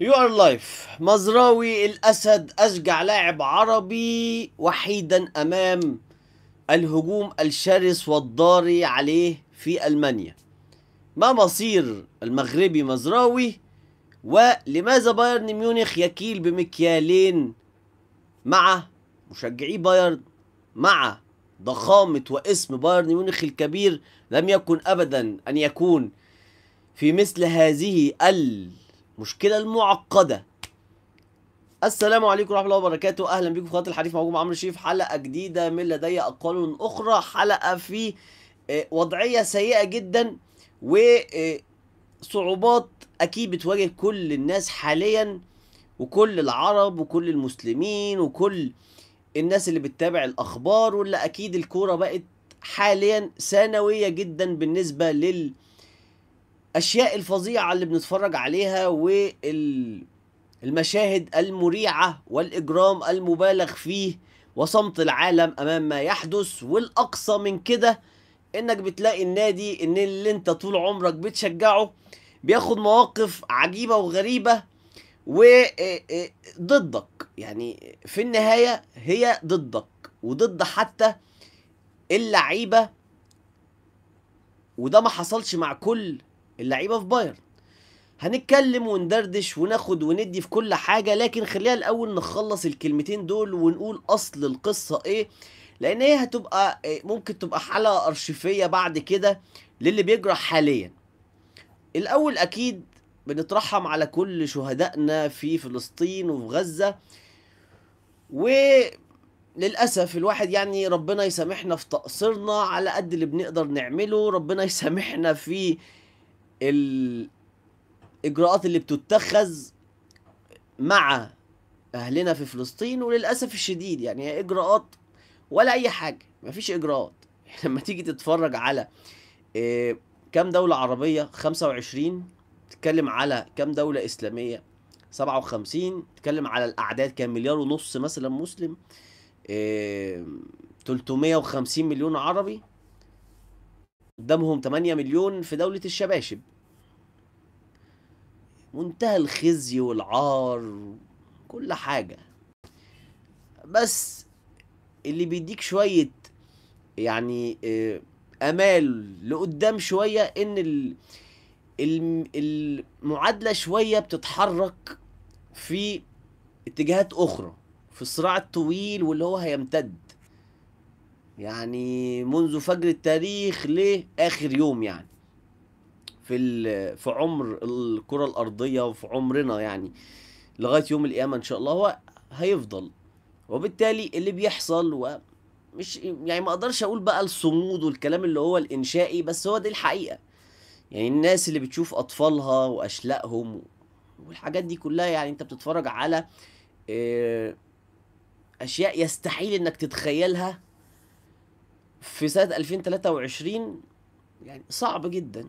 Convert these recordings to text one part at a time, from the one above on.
يو ار لايف مزراوي الاسد اشجع لاعب عربي وحيدا امام الهجوم الشرس والضاري عليه في المانيا ما مصير المغربي مزراوي ولماذا بايرن ميونخ يكيل بمكيالين مع مشجعي بايرن مع ضخامة واسم بايرن ميونخ الكبير لم يكن أبدا أن يكون في مثل هذه ال المشكله المعقده السلام عليكم ورحمه الله وبركاته اهلا بكم في قناه الحريف معكم عمرو شريف حلقه جديده من لدي اقوال اخرى حلقه في آه، وضعيه سيئه جدا وصعوبات آه، اكيد بتواجه كل الناس حاليا وكل العرب وكل المسلمين وكل الناس اللي بتتابع الاخبار واللي اكيد الكوره بقت حاليا ثانويه جدا بالنسبه لل الاشياء الفظيعه اللي بنتفرج عليها والمشاهد المريعه والاجرام المبالغ فيه وصمت العالم امام ما يحدث والاقصى من كده انك بتلاقي النادي ان اللي انت طول عمرك بتشجعه بياخد مواقف عجيبه وغريبه وضدك يعني في النهايه هي ضدك وضد حتى اللعيبه وده ما حصلش مع كل اللعيبه في بايرن هنتكلم وندردش وناخد وندي في كل حاجه لكن خلينا الاول نخلص الكلمتين دول ونقول اصل القصه ايه لان هي هتبقى إيه، ممكن تبقى حلقه ارشيفيه بعد كده للي بيجرى حاليا الاول اكيد بنترحم على كل شهدائنا في فلسطين وفي غزه وللاسف الواحد يعني ربنا يسامحنا في تقصيرنا على قد اللي بنقدر نعمله ربنا يسامحنا في الاجراءات اللي بتتخذ مع اهلنا في فلسطين وللاسف الشديد يعني هي اجراءات ولا اي حاجه مفيش اجراءات لما تيجي تتفرج على كم آه، كام دولة عربية 25 تتكلم على كام دولة إسلامية 57 تتكلم على الأعداد كام مليار ونص مثلا مسلم 350 آه، مليون عربي قدامهم 8 مليون في دولة الشباشب منتهى الخزي والعار كل حاجة بس اللي بيديك شوية يعني آه، امال لقدام شويه ان المعادله شويه بتتحرك في اتجاهات اخرى في الصراع الطويل واللي هو هيمتد يعني منذ فجر التاريخ لآخر يوم يعني في في عمر الكرة الأرضية وفي عمرنا يعني لغاية يوم القيامة إن شاء الله هو هيفضل وبالتالي اللي بيحصل و مش يعني ما اقدرش اقول بقى الصمود والكلام اللي هو الانشائي بس هو دي الحقيقه يعني الناس اللي بتشوف اطفالها واشلائهم والحاجات دي كلها يعني انت بتتفرج على آه، اشياء يستحيل انك تتخيلها في سنة 2023 يعني صعب جدا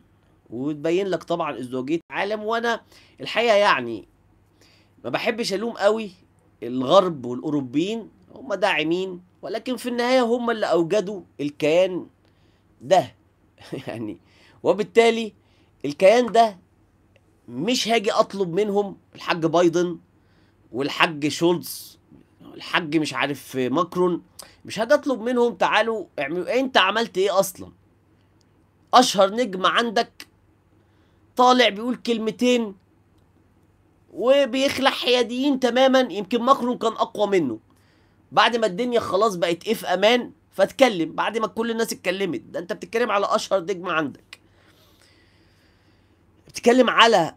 وتبين لك طبعا ازدواجية العالم وانا الحقيقة يعني ما بحبش الوم قوي الغرب والاوروبيين هم داعمين ولكن في النهاية هم اللي اوجدوا الكيان ده يعني وبالتالي الكيان ده مش هاجي اطلب منهم الحاج بايدن والحاج شولتز الحاج مش عارف ماكرون مش هاجي اطلب منهم تعالوا اعملوا انت عملت ايه اصلا اشهر نجم عندك طالع بيقول كلمتين وبيخلع حياديين تماما يمكن ماكرون كان اقوى منه بعد ما الدنيا خلاص بقت ايه في امان فاتكلم بعد ما كل الناس اتكلمت ده انت بتتكلم على اشهر نجم عندك بتتكلم على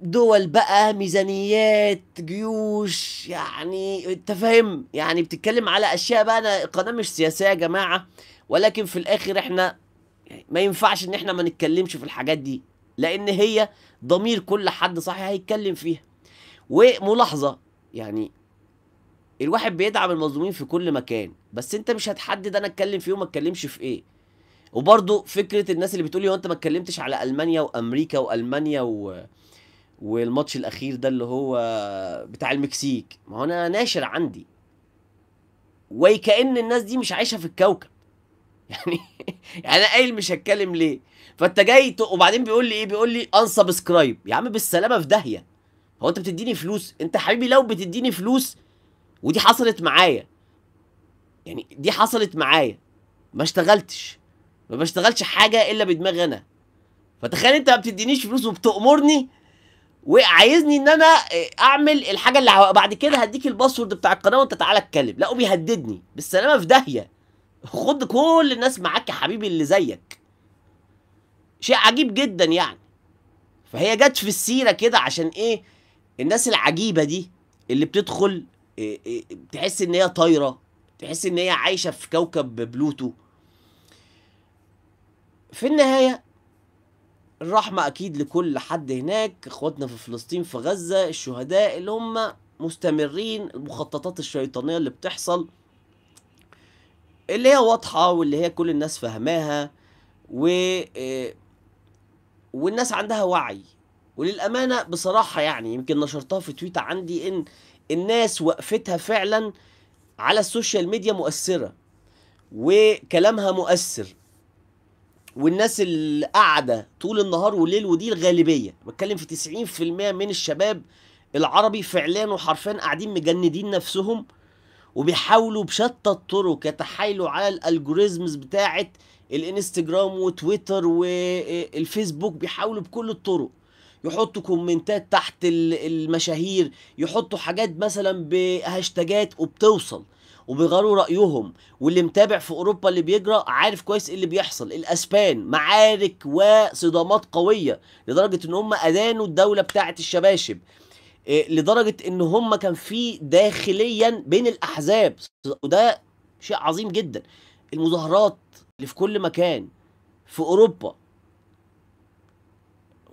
دول بقى ميزانيات جيوش يعني انت فاهم يعني بتتكلم على اشياء بقى انا القناه مش سياسيه يا جماعه ولكن في الاخر احنا ما ينفعش ان احنا ما نتكلمش في الحاجات دي لان هي ضمير كل حد صحيح هيتكلم فيها وملاحظه يعني الواحد بيدعم المظلومين في كل مكان بس انت مش هتحدد انا اتكلم فيه وما اتكلمش في ايه وبرضه فكره الناس اللي بتقول لي هو انت ما اتكلمتش على المانيا وامريكا والمانيا و... والماتش الاخير ده اللي هو بتاع المكسيك ما هو انا ناشر عندي وكأن الناس دي مش عايشه في الكوكب يعني يعني انا قايل مش هتكلم ليه فانت جاي وبعدين بيقول لي ايه بيقول لي انسبسكرايب يا عم بالسلامه في داهيه هو انت بتديني فلوس انت حبيبي لو بتديني فلوس ودي حصلت معايا يعني دي حصلت معايا ما اشتغلتش ما بشتغلش حاجه الا بدماغي انا فتخيل انت ما بتدينيش فلوس وبتأمرني وعايزني ان انا آه، اعمل الحاجه اللي بعد كده هديك الباسورد بتاع القناه وانت تعالى اتكلم لا وبيهددني بالسلامه في داهيه خد كل الناس معاك يا حبيبي اللي زيك شيء عجيب جدا يعني فهي جت في السيره كده عشان ايه الناس العجيبه دي اللي بتدخل آه، آه، تحس ان هي طايره تحس ان هي عايشه في كوكب بلوتو في النهايه الرحمة أكيد لكل حد هناك إخواتنا في فلسطين في غزة الشهداء اللي هم مستمرين المخططات الشيطانية اللي بتحصل اللي هي واضحة واللي هي كل الناس فهماها و آه، والناس عندها وعي وللأمانة بصراحة يعني يمكن نشرتها في تويتر عندي إن الناس وقفتها فعلا على السوشيال ميديا مؤثرة وكلامها مؤثر والناس اللي قاعده طول النهار والليل ودي الغالبيه بتكلم في 90% من الشباب العربي فعليا وحرفيا قاعدين مجندين نفسهم وبيحاولوا بشتى الطرق يتحايلوا على الالجوريزمز بتاعه الانستجرام وتويتر والفيسبوك بيحاولوا بكل الطرق يحطوا كومنتات تحت المشاهير يحطوا حاجات مثلا بهاشتاجات وبتوصل وبيغيروا رايهم واللي متابع في اوروبا اللي بيجرى عارف كويس ايه اللي بيحصل الاسبان معارك وصدامات قويه لدرجه ان هم ادانوا الدوله بتاعه الشباشب آه، لدرجه ان هم كان في داخليا بين الاحزاب وده شيء عظيم جدا المظاهرات اللي في كل مكان في اوروبا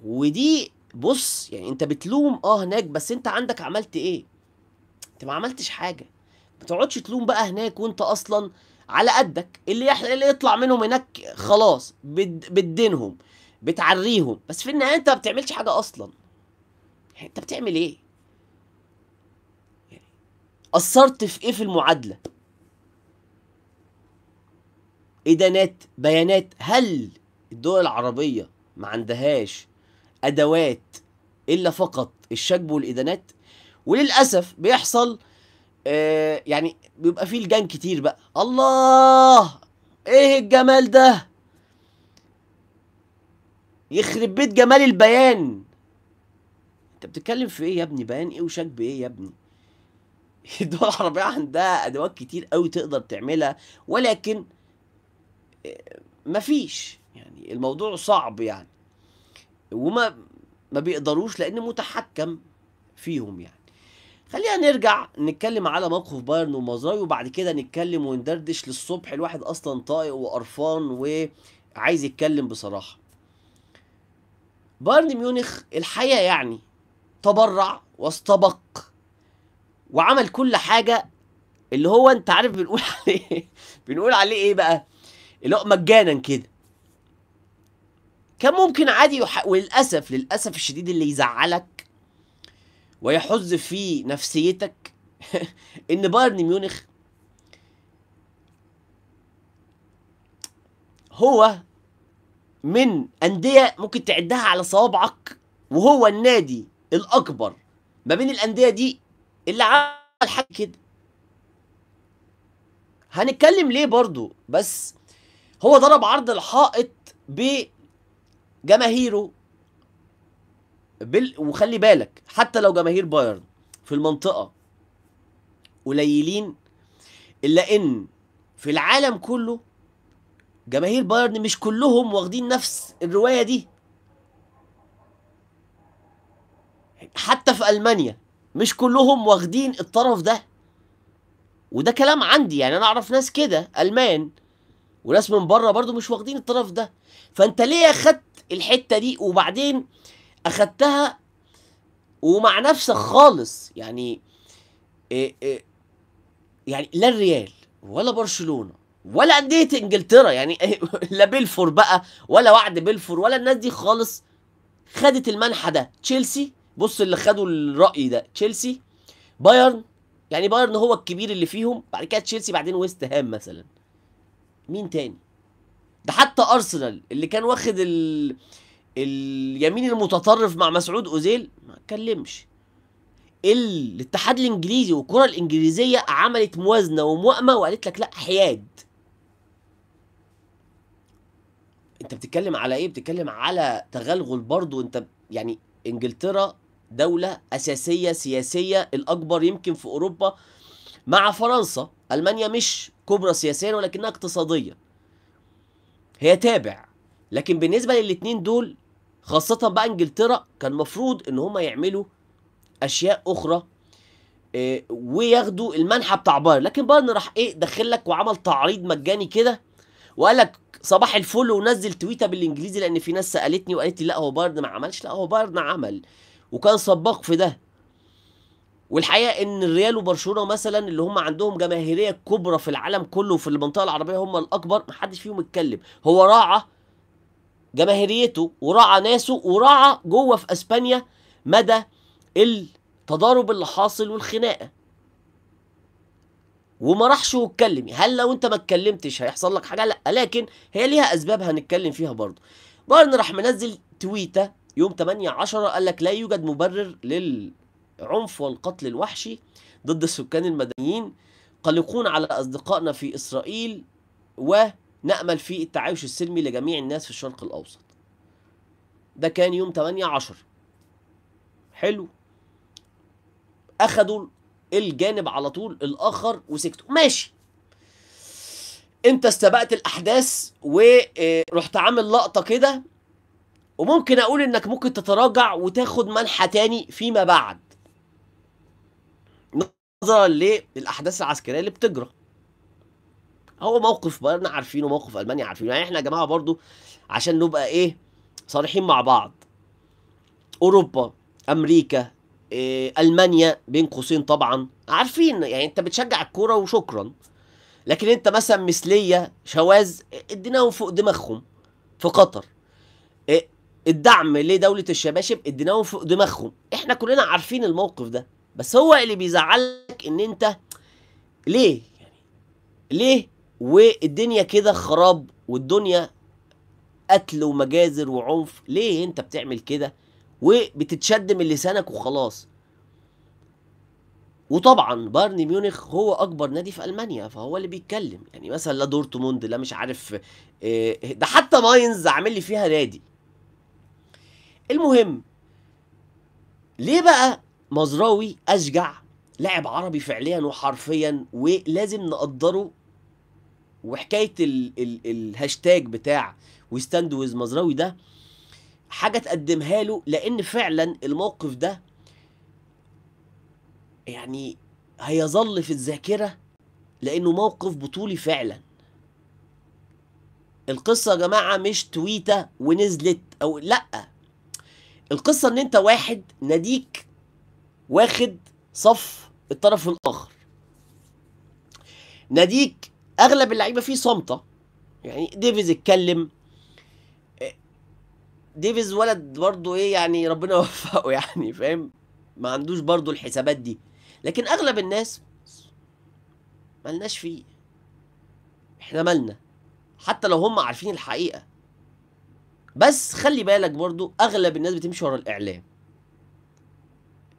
ودي بص يعني انت بتلوم اه هناك بس انت عندك عملت ايه انت ما عملتش حاجه ما تقعدش تلوم بقى هناك وانت اصلا على قدك اللي, يح... اللي يطلع منهم هناك خلاص بد... بتدينهم بتعريهم بس في النهايه انت ما بتعملش حاجه اصلا يعني انت بتعمل ايه يعني قصرت اثرت في ايه في المعادله ادانات بيانات هل الدول العربيه ما عندهاش ادوات الا فقط الشجب والادانات وللاسف بيحصل آه، يعني بيبقى فيه لجان كتير بقى الله ايه الجمال ده يخرب بيت جمال البيان انت بتتكلم في ايه يا ابني بيان ايه وشك بايه يا ابني الدول العربية عندها أدوات كتير قوي تقدر تعملها ولكن آه، مفيش يعني الموضوع صعب يعني وما ما بيقدروش لأن متحكم فيهم يعني خلينا نرجع نتكلم على موقف بايرن ومزراي وبعد كده نتكلم وندردش للصبح الواحد اصلا طايق وقرفان وعايز يتكلم بصراحه بايرن ميونخ الحقيقه يعني تبرع واستبق وعمل كل حاجه اللي هو انت عارف بنقول عليه بنقول عليه ايه بقى اللي هو مجانا كده كان ممكن عادي يح... وللاسف للاسف الشديد اللي يزعلك ويحز في نفسيتك ان بايرن ميونخ هو من أندية ممكن تعدها على صوابعك وهو النادي الأكبر ما بين الأندية دي اللي عمل حاجة كده هنتكلم ليه برضو بس هو ضرب عرض الحائط بجماهيره بال... وخلي بالك حتى لو جماهير بايرن في المنطقه قليلين الا ان في العالم كله جماهير بايرن مش كلهم واخدين نفس الروايه دي حتى في المانيا مش كلهم واخدين الطرف ده وده كلام عندي يعني انا اعرف ناس كده المان وناس من بره برضو مش واخدين الطرف ده فانت ليه خدت الحته دي وبعدين اخدتها ومع نفسك خالص يعني آه، آه، يعني لا الريال ولا برشلونه ولا انديه انجلترا يعني لا بيلفور بقى ولا وعد بيلفور ولا الناس دي خالص خدت المنحى ده تشيلسي بص اللي خدوا الراي ده تشيلسي بايرن يعني بايرن هو الكبير اللي فيهم بعد كده تشيلسي بعدين ويست هام مثلا مين تاني ده حتى ارسنال اللي كان واخد ال... اليمين المتطرف مع مسعود اوزيل ما اتكلمش الاتحاد الانجليزي والكره الانجليزيه عملت موازنه وموائمه وقالت لك لا حياد انت بتتكلم على ايه بتتكلم على تغلغل برضه انت يعني انجلترا دوله اساسيه سياسيه الاكبر يمكن في اوروبا مع فرنسا المانيا مش كبرى سياسيا ولكنها اقتصاديه هي تابع لكن بالنسبه للاتنين دول خاصة بقى انجلترا كان مفروض ان هم يعملوا اشياء اخرى آه، وياخدوا المنحة بتاع بايرن لكن بايرن راح ايه دخل لك وعمل تعريض مجاني كده وقال لك صباح الفل ونزل تويته بالانجليزي لان في ناس سالتني وقالت لي لا هو بايرن ما عملش لا هو بايرن عمل وكان سباق في ده والحقيقه ان الريال وبرشلونه مثلا اللي هم عندهم جماهيريه كبرى في العالم كله وفي المنطقه العربيه هم الاكبر محدش فيهم اتكلم هو راعى جماهيريته ورعى ناسه ورعى جوه في اسبانيا مدى التضارب اللي حاصل والخناقه وما راحش واتكلم هل لو انت ما اتكلمتش هيحصل لك حاجه لا لكن هي ليها اسباب هنتكلم فيها برضه بايرن راح منزل تويته يوم 8 10 قال لك لا يوجد مبرر للعنف والقتل الوحشي ضد السكان المدنيين قلقون على اصدقائنا في اسرائيل و نأمل في التعايش السلمي لجميع الناس في الشرق الأوسط ده كان يوم 8 10 حلو أخدوا الجانب على طول الآخر وسكتوا ماشي انت استبقت الاحداث ورحت آه، عامل لقطه كده وممكن اقول انك ممكن تتراجع وتاخد منحى تاني فيما بعد نظرا للاحداث العسكريه اللي بتجرى هو موقف بقى عارفينه موقف المانيا عارفينه يعني احنا يا جماعه برضو عشان نبقى ايه صريحين مع بعض اوروبا امريكا إيه المانيا بين قوسين طبعا عارفين يعني انت بتشجع الكوره وشكرا لكن انت مثلا مثليه شواذ اديناهم فوق دماغهم في قطر إيه الدعم لدوله الشباشب اديناهم فوق دماغهم احنا كلنا عارفين الموقف ده بس هو اللي بيزعلك ان انت ليه يعني ليه والدنيا كده خراب والدنيا قتل ومجازر وعنف ليه انت بتعمل كده وبتتشد من لسانك وخلاص وطبعا بايرن ميونخ هو اكبر نادي في المانيا فهو اللي بيتكلم يعني مثلا لا دورتموند لا مش عارف آه، ده حتى ماينز عامل لي فيها نادي المهم ليه بقى مزراوي اشجع لاعب عربي فعليا وحرفيا ولازم نقدره وحكايه الـ الـ الهاشتاج بتاع ويستاند ويز مزراوي ده حاجه تقدمها له لان فعلا الموقف ده يعني هيظل في الذاكره لانه موقف بطولي فعلا القصه يا جماعه مش تويته ونزلت او لا القصه ان انت واحد ناديك واخد صف الطرف الاخر ناديك اغلب اللعيبه فيه صامته يعني ديفيز اتكلم آه، ديفيز ولد برضو ايه يعني ربنا يوفقه يعني فاهم ما عندوش برضو الحسابات دي لكن اغلب الناس مالناش فيه احنا مالنا حتى لو هم عارفين الحقيقه بس خلي بالك برضو اغلب الناس بتمشي ورا الاعلام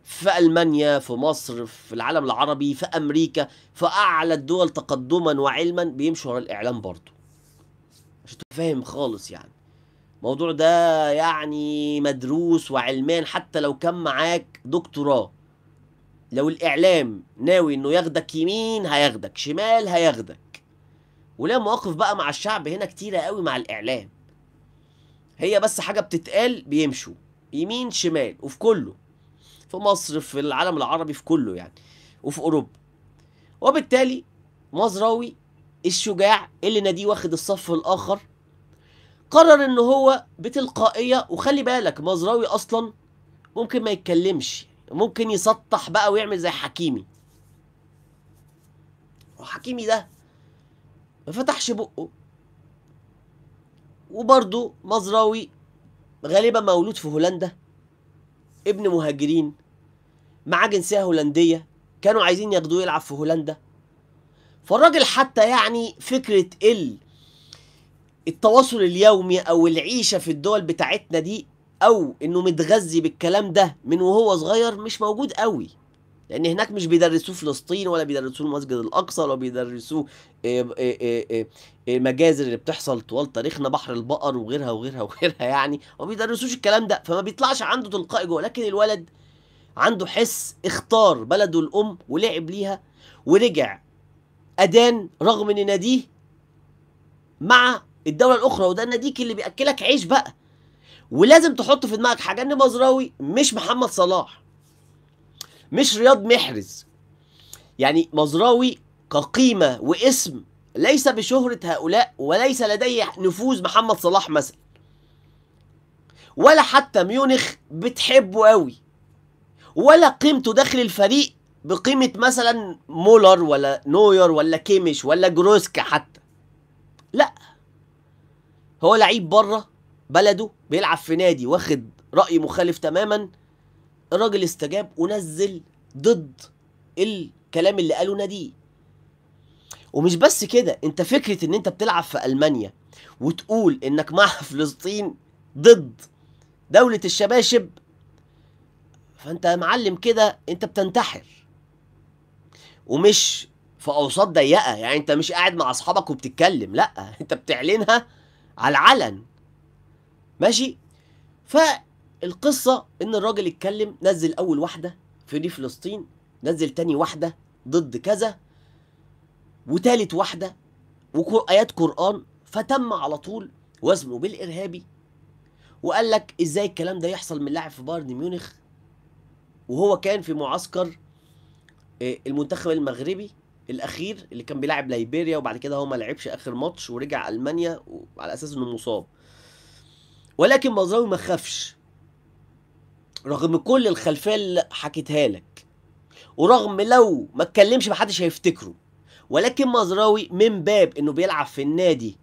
في ألمانيا في مصر في العالم العربي في أمريكا في أعلى الدول تقدما وعلما بيمشوا ورا الإعلام برضه عشان فاهم خالص يعني الموضوع ده يعني مدروس وعلمان حتى لو كان معاك دكتوراه لو الإعلام ناوي إنه ياخدك يمين هياخدك شمال هياخدك وليه مواقف بقى مع الشعب هنا كتيرة قوي مع الإعلام هي بس حاجة بتتقال بيمشوا يمين شمال وفي كله في مصر في العالم العربي في كله يعني وفي اوروبا وبالتالي مزراوي الشجاع اللي ناديه واخد الصف الاخر قرر ان هو بتلقائيه وخلي بالك مزراوي اصلا ممكن ما يتكلمش ممكن يسطح بقى ويعمل زي حكيمي وحكيمي ده ما فتحش بقه وبرضه مزراوي غالبا مولود في هولندا ابن مهاجرين معاه جنسيه هولنديه كانوا عايزين ياخدوه يلعب في هولندا فالراجل حتى يعني فكره ال التواصل اليومي او العيشه في الدول بتاعتنا دي او انه متغذي بالكلام ده من وهو صغير مش موجود قوي لان هناك مش بيدرسوه فلسطين ولا بيدرسوه المسجد الاقصى ولا بيدرسوه آه، آه، آه، المجازر اللي بتحصل طوال تاريخنا بحر البقر وغيرها وغيرها وغيرها يعني ما بيدرسوش الكلام ده فما بيطلعش عنده تلقائي جوه لكن الولد عنده حس اختار بلده الام ولعب ليها ورجع ادان رغم ان ناديه مع الدوله الاخرى وده ناديك اللي بياكلك عيش بقى ولازم تحط في دماغك حاجه ان مزراوي مش محمد صلاح مش رياض محرز يعني مزراوي كقيمة واسم ليس بشهرة هؤلاء وليس لديه نفوذ محمد صلاح مثلا ولا حتى ميونخ بتحبه قوي ولا قيمته داخل الفريق بقيمة مثلا مولر ولا نوير ولا كيميش ولا جروسكا حتى لا هو لعيب بره بلده بيلعب في نادي واخد رأي مخالف تماما الراجل استجاب ونزل ضد الكلام اللي قاله ناديه ومش بس كده انت فكره ان انت بتلعب في المانيا وتقول انك مع فلسطين ضد دوله الشباشب فانت يا معلم كده انت بتنتحر ومش في اوساط ضيقه يعني انت مش قاعد مع اصحابك وبتتكلم لا انت بتعلنها على العلن ماشي القصه ان الراجل اتكلم نزل اول واحده في دي فلسطين نزل تاني واحده ضد كذا وتالت واحده وآيات قرآن فتم على طول وزنه بالإرهابي وقال لك إزاي الكلام ده يحصل من لاعب في بايرن ميونخ وهو كان في معسكر آه، المنتخب المغربي الأخير اللي كان بيلعب ليبيريا وبعد كده هو ما لعبش آخر ماتش ورجع ألمانيا على أساس إنه مصاب ولكن مزراوي ما خافش رغم كل الخلفيه اللي حكيتها لك ورغم لو ما اتكلمش محدش هيفتكره ولكن مزراوي من باب انه بيلعب في النادي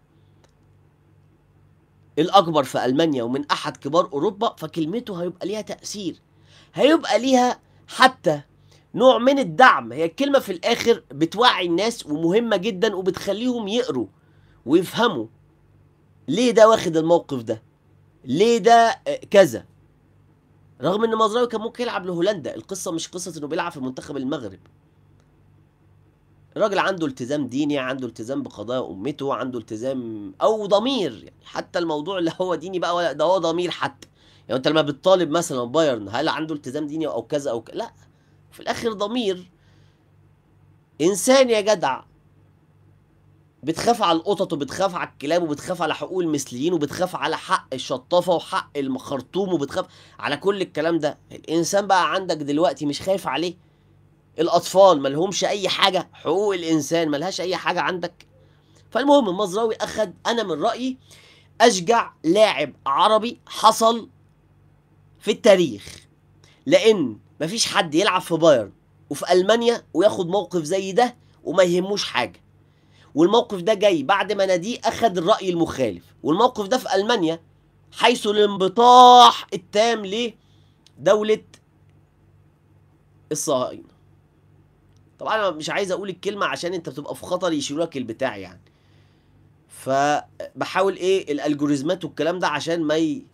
الاكبر في المانيا ومن احد كبار اوروبا فكلمته هيبقى ليها تاثير هيبقى ليها حتى نوع من الدعم هي الكلمه في الاخر بتوعي الناس ومهمه جدا وبتخليهم يقروا ويفهموا ليه ده واخد الموقف ده ليه ده كذا رغم ان مزراوي كان ممكن يلعب لهولندا القصه مش قصه انه بيلعب في منتخب المغرب الراجل عنده التزام ديني عنده التزام بقضايا امته عنده التزام او ضمير يعني حتى الموضوع اللي هو ديني بقى ولا ده هو ضمير حتى يعني انت لما بتطالب مثلا بايرن هل عنده التزام ديني او كذا او كذا لا في الاخر ضمير انسان يا جدع بتخاف على القطط وبتخاف على الكلاب وبتخاف على حقوق المثليين وبتخاف على حق الشطافه وحق الخرطوم وبتخاف على كل الكلام ده الانسان بقى عندك دلوقتي مش خايف عليه الاطفال ملهمش اي حاجه حقوق الانسان ملهاش اي حاجه عندك فالمهم المزراوي اخد انا من رايي اشجع لاعب عربي حصل في التاريخ لان مفيش حد يلعب في بايرن وفي المانيا وياخد موقف زي ده وما يهموش حاجه والموقف ده جاي بعد ما ناديه اخذ الراي المخالف والموقف ده في المانيا حيث الانبطاح التام لدوله الصهاينه طبعا انا مش عايز اقول الكلمه عشان انت بتبقى في خطر يشيلوا لك البتاع يعني فبحاول ايه الالجوريزمات والكلام ده عشان ما ي...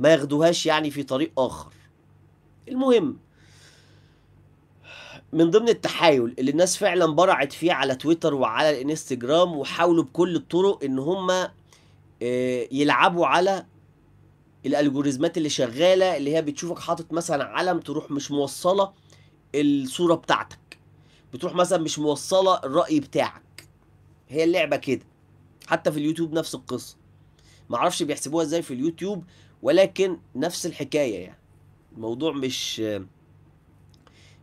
ما ياخدوهاش يعني في طريق اخر المهم من ضمن التحايل اللي الناس فعلا برعت فيه على تويتر وعلى الانستجرام وحاولوا بكل الطرق ان هم آه، يلعبوا على الالجوريزمات اللي شغاله اللي هي بتشوفك حاطط مثلا علم تروح مش موصله الصوره بتاعتك بتروح مثلا مش موصله الراي بتاعك هي اللعبه كده حتى في اليوتيوب نفس القصه معرفش بيحسبوها ازاي في اليوتيوب ولكن نفس الحكايه يعني الموضوع مش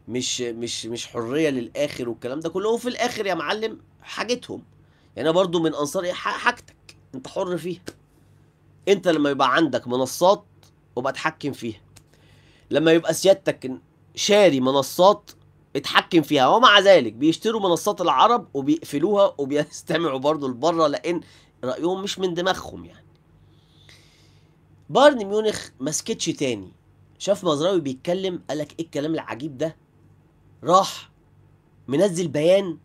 مش مش مش حريه للاخر والكلام ده كله وفي الاخر يا معلم حاجتهم يعني انا برضو من انصار ايه حاجتك انت حر فيها انت لما يبقى عندك منصات وبتحكم فيها لما يبقى سيادتك شاري منصات اتحكم فيها ومع ذلك بيشتروا منصات العرب وبيقفلوها وبيستمعوا برضو لبره لان رايهم مش من دماغهم يعني بايرن ميونخ ما تاني شاف مزراوي بيتكلم قالك ايه الكلام العجيب ده راح منزل بيان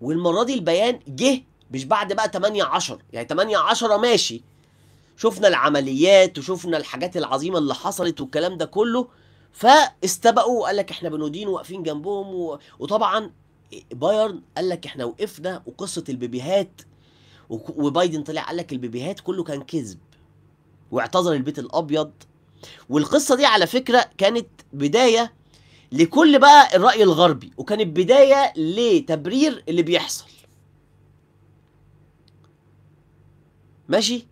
والمره دي البيان جه مش بعد بقى 8 10 يعني 8 10 ماشي شفنا العمليات وشفنا الحاجات العظيمه اللي حصلت والكلام ده كله فاستبقوا وقال لك احنا بنودين واقفين جنبهم و... وطبعا بايرن قال لك احنا وقفنا وقصه البيبيهات وبايدن طلع قال لك البيبيهات كله كان كذب واعتذر البيت الابيض والقصه دي على فكره كانت بدايه لكل بقى الرأي الغربي وكانت بداية لتبرير اللي بيحصل ماشي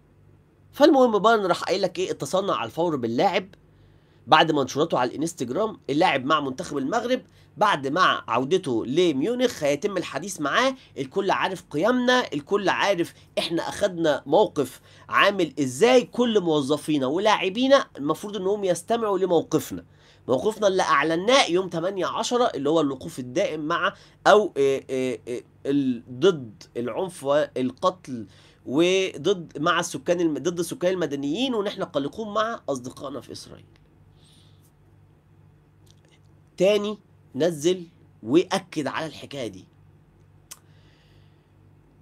فالمهم بقى راح قايل لك ايه اتصلنا على الفور باللاعب بعد منشوراته على الانستجرام اللاعب مع منتخب المغرب بعد مع عودته لميونخ هيتم الحديث معاه الكل عارف قيمنا الكل عارف احنا اخدنا موقف عامل ازاي كل موظفينا ولاعبينا المفروض انهم يستمعوا لموقفنا موقفنا اللي اعلناه يوم 8 10 اللي هو الوقوف الدائم مع او آه، آه، آه، ضد العنف والقتل وضد مع السكان ضد السكان المدنيين ونحن قلقون مع اصدقائنا في اسرائيل تاني نزل واكد على الحكايه دي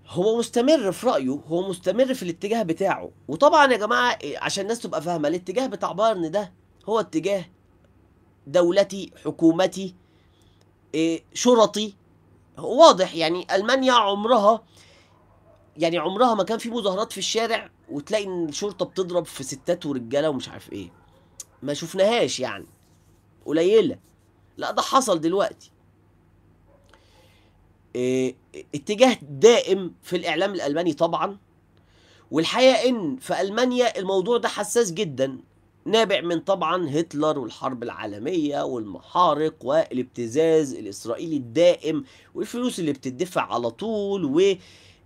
هو مستمر في رايه هو مستمر في الاتجاه بتاعه وطبعا يا جماعه عشان الناس تبقى فاهمه الاتجاه بتاع بايرن ده هو اتجاه دولتي حكومتي إيه، شرطي واضح يعني المانيا عمرها يعني عمرها ما كان في مظاهرات في الشارع وتلاقي ان الشرطه بتضرب في ستات ورجاله ومش عارف ايه ما شفناهاش يعني قليله لا ده حصل دلوقتي اه اتجاه دائم في الاعلام الالماني طبعا والحقيقه ان في المانيا الموضوع ده حساس جدا نابع من طبعا هتلر والحرب العالمية والمحارق والابتزاز الإسرائيلي الدائم والفلوس اللي بتدفع على طول و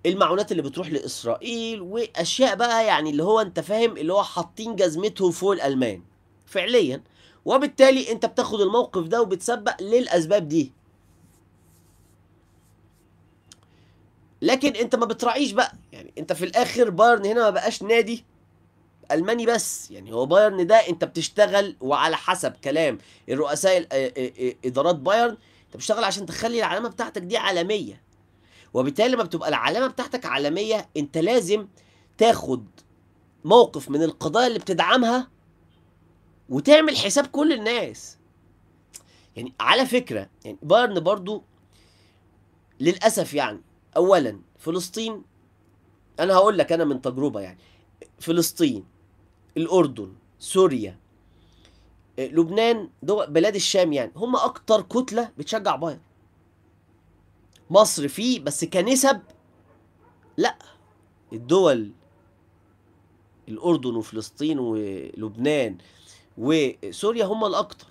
المعونات اللي بتروح لإسرائيل وأشياء بقى يعني اللي هو أنت فاهم اللي هو حاطين جزمتهم فوق الألمان فعليا وبالتالي أنت بتاخد الموقف ده وبتسبق للأسباب دي لكن أنت ما بتراعيش بقى يعني أنت في الآخر بايرن هنا ما بقاش نادي الماني بس يعني هو بايرن ده انت بتشتغل وعلى حسب كلام الرؤساء آه، آه، آه، ادارات بايرن انت بتشتغل عشان تخلي العلامه بتاعتك دي عالميه وبالتالي لما بتبقى العلامه بتاعتك عالميه انت لازم تاخد موقف من القضايا اللي بتدعمها وتعمل حساب كل الناس يعني على فكره يعني بايرن برضو للاسف يعني اولا فلسطين انا هقول لك انا من تجربه يعني فلسطين الأردن سوريا آه، لبنان دول بلاد الشام يعني هم أكتر كتلة بتشجع بايرن مصر فيه بس كنسب لا الدول الأردن وفلسطين ولبنان وسوريا هم الأكتر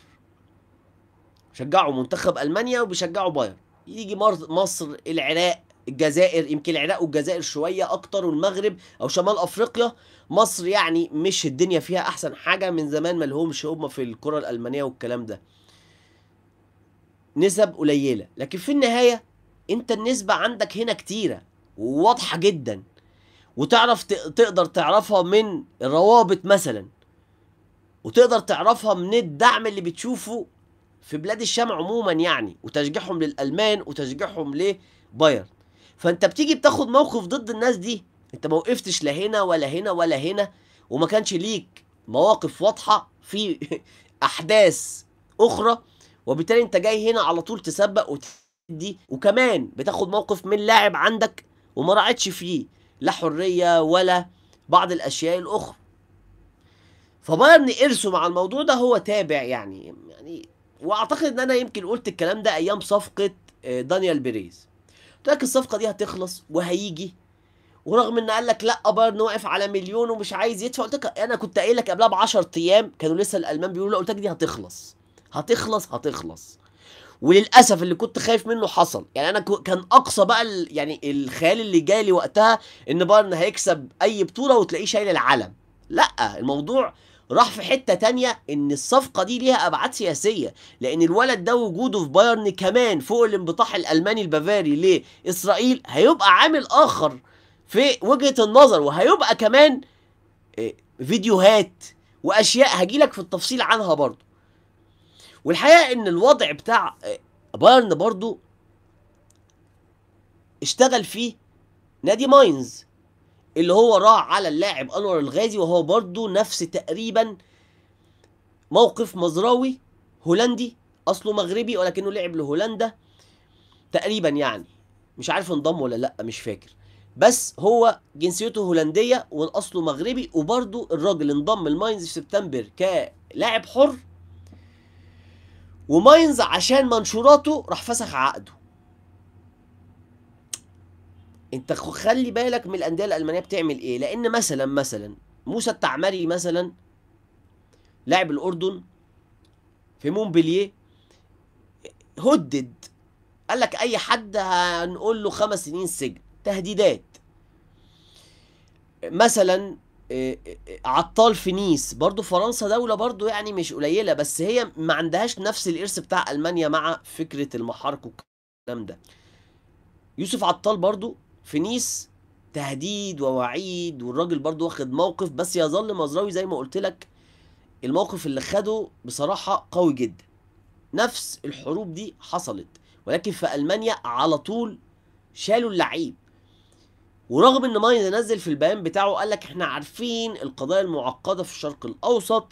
شجعوا منتخب ألمانيا وبيشجعوا بايرن يجي مصر العراق الجزائر يمكن العراق والجزائر شويه اكتر والمغرب او شمال افريقيا مصر يعني مش الدنيا فيها احسن حاجه من زمان ما لهمش هم في الكره الالمانيه والكلام ده نسب قليله لكن في النهايه انت النسبه عندك هنا كتيره وواضحه جدا وتعرف تقدر تعرفها من الروابط مثلا وتقدر تعرفها من الدعم اللي بتشوفه في بلاد الشام عموما يعني وتشجيعهم للالمان وتشجيعهم لبايرن فانت بتيجي بتاخد موقف ضد الناس دي انت ما وقفتش لا هنا ولا هنا ولا هنا وما كانش ليك مواقف واضحه في احداث اخرى وبالتالي انت جاي هنا على طول تسبق وتدي وكمان بتاخد موقف من لاعب عندك وما راعتش فيه لا حريه ولا بعض الاشياء الاخرى فبايرن ارسو مع الموضوع ده هو تابع يعني يعني واعتقد ان انا يمكن قلت الكلام ده ايام صفقه آه، دانيال بيريز قلت لك الصفقه دي هتخلص وهيجي ورغم ان قال لك لا بايرن واقف على مليون ومش عايز يدفع قلت لك انا كنت قايل لك قبلها ب 10 ايام كانوا لسه الالمان بيقولوا قلت لك دي هتخلص هتخلص هتخلص وللاسف اللي كنت خايف منه حصل يعني انا كان اقصى بقى ال... يعني الخيال اللي جالي وقتها ان بايرن هيكسب اي بطوله وتلاقيه شايل العلم لا الموضوع راح في حته تانية ان الصفقه دي ليها ابعاد سياسيه لان الولد ده وجوده في بايرن كمان فوق الانبطاح الالماني البافاري لاسرائيل هيبقى عامل اخر في وجهه النظر وهيبقى كمان آه، فيديوهات واشياء لك في التفصيل عنها برضو والحقيقه ان الوضع بتاع آه، بايرن برضو اشتغل فيه نادي ماينز اللي هو راح على اللاعب انور الغازي وهو برضه نفس تقريبا موقف مزراوي هولندي اصله مغربي ولكنه لعب لهولندا تقريبا يعني مش عارف انضم ولا لا مش فاكر بس هو جنسيته هولنديه واصله مغربي وبرضه الراجل انضم لماينز في سبتمبر كلاعب حر وماينز عشان منشوراته راح فسخ عقده انت خلي بالك من الانديه الالمانيه بتعمل ايه لان مثلا مثلا موسى التعمري مثلا لاعب الاردن في مونبلييه هدد قال لك اي حد هنقول له خمس سنين سجن تهديدات مثلا آه، آه، عطال في نيس برضو فرنسا دولة برضو يعني مش قليلة بس هي ما عندهاش نفس الإرث بتاع ألمانيا مع فكرة المحارك والكلام ده يوسف عطال برضو في نيس تهديد ووعيد والراجل برضو واخد موقف بس يظل مزراوي زي ما قلت لك الموقف اللي خده بصراحة قوي جدا نفس الحروب دي حصلت ولكن في ألمانيا على طول شالوا اللعيب ورغم ان ماين نزل في البيان بتاعه قال لك احنا عارفين القضايا المعقده في الشرق الاوسط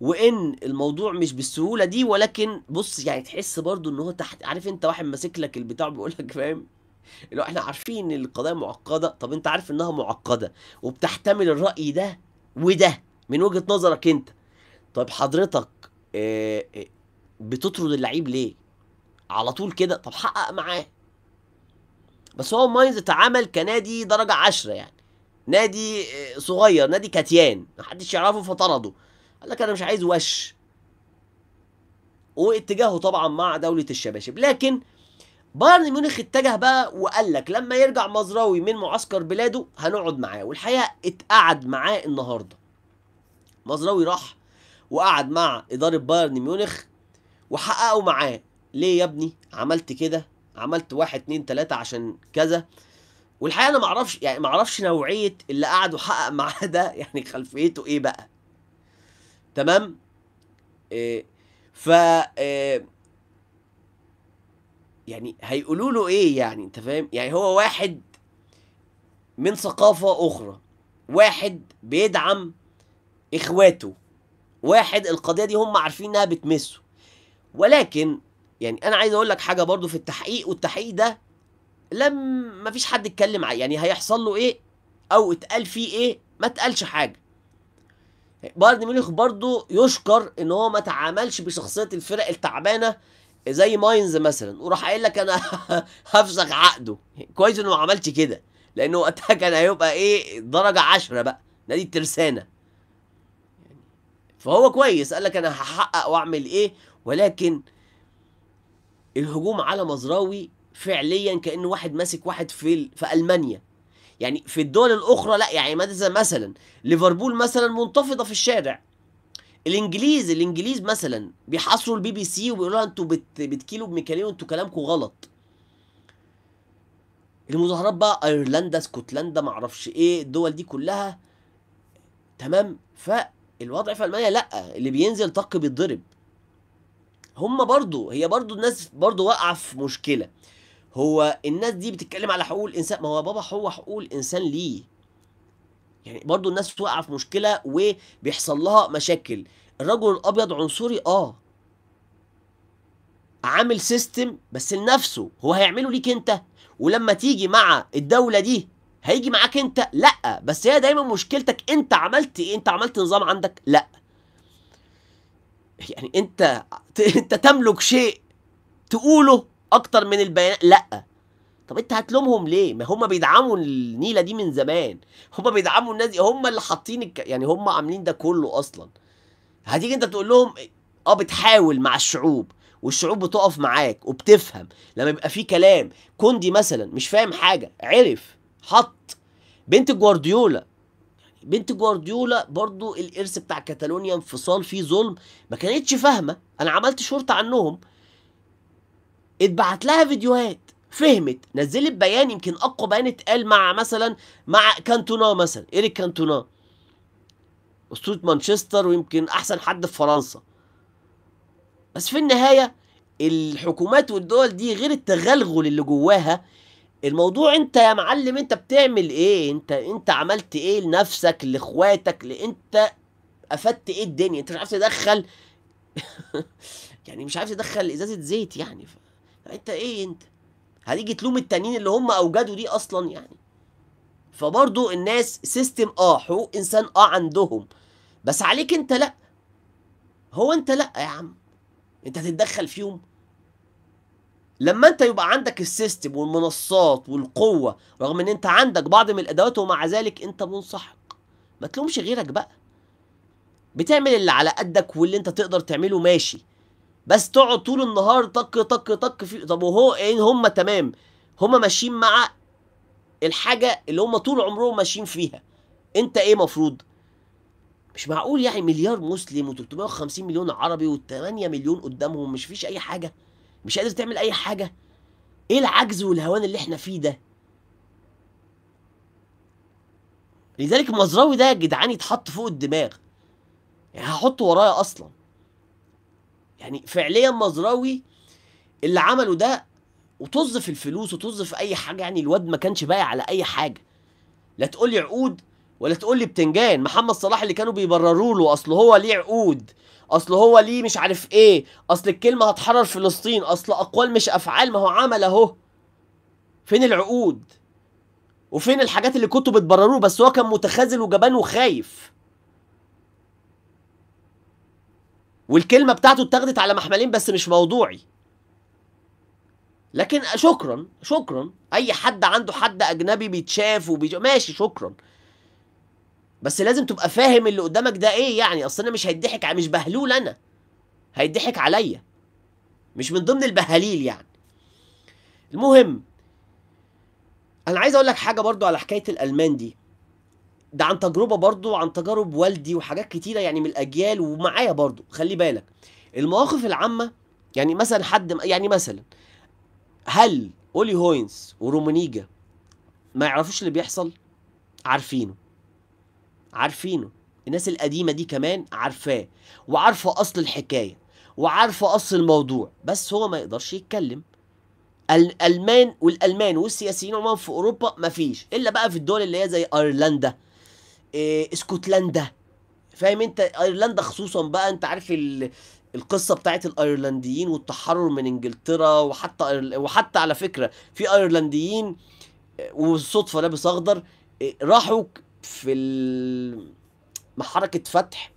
وان الموضوع مش بالسهوله دي ولكن بص يعني تحس برضو ان هو تحت عارف انت واحد ماسك لك البتاع بيقول لك فاهم اللي هو احنا عارفين ان القضايا معقده طب انت عارف انها معقده وبتحتمل الراي ده وده من وجهه نظرك انت طب حضرتك آه، آه، بتطرد اللعيب ليه على طول كده طب حقق معاه بس هو ماينز اتعامل كنادي درجه عشرة يعني نادي آه، صغير نادي كتيان محدش يعرفه فطرده قال لك انا مش عايز وش واتجاهه طبعا مع دوله الشباشب لكن بايرن ميونخ اتجه بقى وقال لك لما يرجع مزراوي من معسكر بلاده هنقعد معاه والحقيقه اتقعد معاه النهارده مزراوي راح وقعد مع اداره بايرن ميونخ وحققوا معاه ليه يا ابني عملت كده عملت واحد اتنين تلاته عشان كذا والحقيقه انا معرفش يعني معرفش نوعيه اللي قعد وحقق معاه ده يعني خلفيته ايه بقى تمام إيه ف إيه يعني هيقولوا له ايه يعني انت فاهم يعني هو واحد من ثقافه اخرى واحد بيدعم اخواته واحد القضيه دي هم عارفين انها بتمسه ولكن يعني انا عايز اقول لك حاجه برضو في التحقيق والتحقيق ده لم ما فيش حد اتكلم عليه يعني هيحصل له ايه او اتقال فيه ايه ما اتقالش حاجه بايرن ميونخ برضو يشكر ان هو ما تعاملش بشخصيه الفرق التعبانه زي ماينز مثلا وراح قايل لك انا هفسخ عقده كويس انه ما عملش كده لانه وقتها كان هيبقى ايه درجه عشرة بقى نادي الترسانه فهو كويس قال لك انا هحقق واعمل ايه ولكن الهجوم على مزراوي فعليا كانه واحد ماسك واحد في في المانيا يعني في الدول الاخرى لا يعني مثلا مثلا ليفربول مثلا منتفضه في الشارع الانجليز الانجليز مثلا بيحاصروا البي بي سي وبيقولوا لها انتوا بت... بتكيلوا بميكانيل وانتوا كلامكم غلط المظاهرات بقى ايرلندا اسكتلندا معرفش ايه الدول دي كلها تمام فالوضع في المانيا لا اللي بينزل طق بيتضرب هم برضو هي برضو الناس برضو واقعه في مشكله هو الناس دي بتتكلم على حقوق الانسان ما هو بابا هو حقوق الانسان ليه يعني برضو الناس واقعه في مشكله وبيحصل لها مشاكل الرجل الابيض عنصري اه عامل سيستم بس لنفسه هو هيعمله ليك انت ولما تيجي مع الدوله دي هيجي معاك انت لا بس هي دايما مشكلتك انت عملت ايه انت عملت نظام عندك لا يعني انت انت تملك شيء تقوله اكتر من البيانات لا طب انت هتلومهم ليه ما هم بيدعموا النيله دي من زمان هم بيدعموا الناس دي هم اللي حاطين الك... يعني هم عاملين ده كله اصلا هتيجي انت تقول لهم اه بتحاول مع الشعوب والشعوب بتقف معاك وبتفهم لما يبقى في كلام كوندي مثلا مش فاهم حاجه عرف حط بنت جوارديولا يعني بنت جوارديولا برضو الارث بتاع كاتالونيا انفصال فيه ظلم ما كانتش فاهمه انا عملت شرطه عنهم اتبعت لها فيديوهات فهمت نزلت بيان يمكن اقوى بيان اتقال مع مثلا مع كانتونا مثلا ايريك كانتونا اسطوره مانشستر ويمكن احسن حد في فرنسا بس في النهايه الحكومات والدول دي غير التغلغل اللي جواها الموضوع انت يا معلم انت بتعمل ايه انت انت عملت ايه لنفسك لاخواتك انت افدت ايه الدنيا انت مش عارف تدخل يعني مش عارف تدخل ازازه زيت يعني ف... انت ايه انت هتيجي تلوم التانيين اللي هم اوجدوا دي اصلا يعني فبرضو الناس سيستم اه حقوق انسان اه عندهم بس عليك انت لا هو انت لا يا عم انت هتتدخل فيهم لما انت يبقى عندك السيستم والمنصات والقوة رغم ان انت عندك بعض من الادوات ومع ذلك انت منسحق ما تلومش غيرك بقى بتعمل اللي على قدك واللي انت تقدر تعمله ماشي بس تقعد طول النهار طق طق طق في طب وهو ايه هم تمام هم ماشيين مع الحاجه اللي هم طول عمرهم ماشيين فيها انت ايه مفروض مش معقول يعني مليار مسلم و350 مليون عربي و8 مليون قدامهم مش فيش اي حاجه مش قادر تعمل اي حاجه ايه العجز والهوان اللي احنا فيه ده لذلك المزراوي ده يا جدعان يتحط فوق الدماغ يعني هحطه ورايا اصلا يعني فعليا مزراوي اللي عمله ده وطز في الفلوس وطز في اي حاجه يعني الواد ما كانش بايع على اي حاجه لا تقول لي عقود ولا تقول لي بتنجان محمد صلاح اللي كانوا بيبرروا له اصل هو ليه عقود اصل هو ليه مش عارف ايه اصل الكلمه هتحرر فلسطين اصل اقوال مش افعال ما هو عمل اهو فين العقود وفين الحاجات اللي كنتوا بتبرروه بس هو كان متخاذل وجبان وخايف والكلمه بتاعته اتاخدت على محملين بس مش موضوعي لكن شكرا شكرا اي حد عنده حد اجنبي بيتشاف وبيج... ماشي شكرا بس لازم تبقى فاهم اللي قدامك ده ايه يعني اصل انا مش هيضحك مش بهلول انا هيضحك عليا مش من ضمن البهاليل يعني المهم انا عايز اقول لك حاجه برضو على حكايه الالمان دي ده عن تجربه برضو عن تجارب والدي وحاجات كتيره يعني من الاجيال ومعايا برضو خلي بالك المواقف العامه يعني مثلا حد يعني مثلا هل اولي هوينز ورومانيجا ما يعرفوش اللي بيحصل عارفينه عارفينه الناس القديمه دي كمان عارفاه وعارفه اصل الحكايه وعارفه اصل الموضوع بس هو ما يقدرش يتكلم الالمان والالمان والسياسيين عموما في اوروبا ما فيش الا بقى في الدول اللي هي زي ايرلندا آه، اسكتلندا فاهم انت ايرلندا خصوصا بقى انت عارف القصه بتاعت الايرلنديين والتحرر من انجلترا وحتى وحتى على فكره في ايرلنديين آه، والصدفه لابس اخضر آه، راحوا في حركه فتح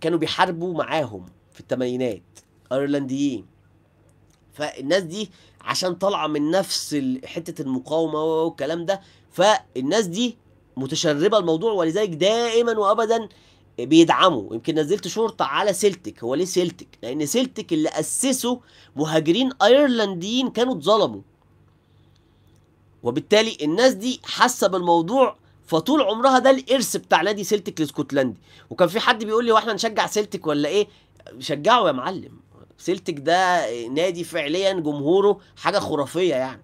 كانوا بيحاربوا معاهم في الثمانينات ايرلنديين فالناس دي عشان طالعه من نفس حته المقاومه والكلام ده فالناس دي متشربه الموضوع ولذلك دائما وابدا بيدعمه يمكن نزلت شرطة على سيلتك هو ليه سيلتك لان سيلتك اللي اسسه مهاجرين ايرلنديين كانوا اتظلموا وبالتالي الناس دي حاسه بالموضوع فطول عمرها ده الارث بتاع نادي سيلتك الاسكتلندي وكان في حد بيقول لي واحنا نشجع سيلتك ولا ايه شجعه يا معلم سيلتك ده نادي فعليا جمهوره حاجه خرافيه يعني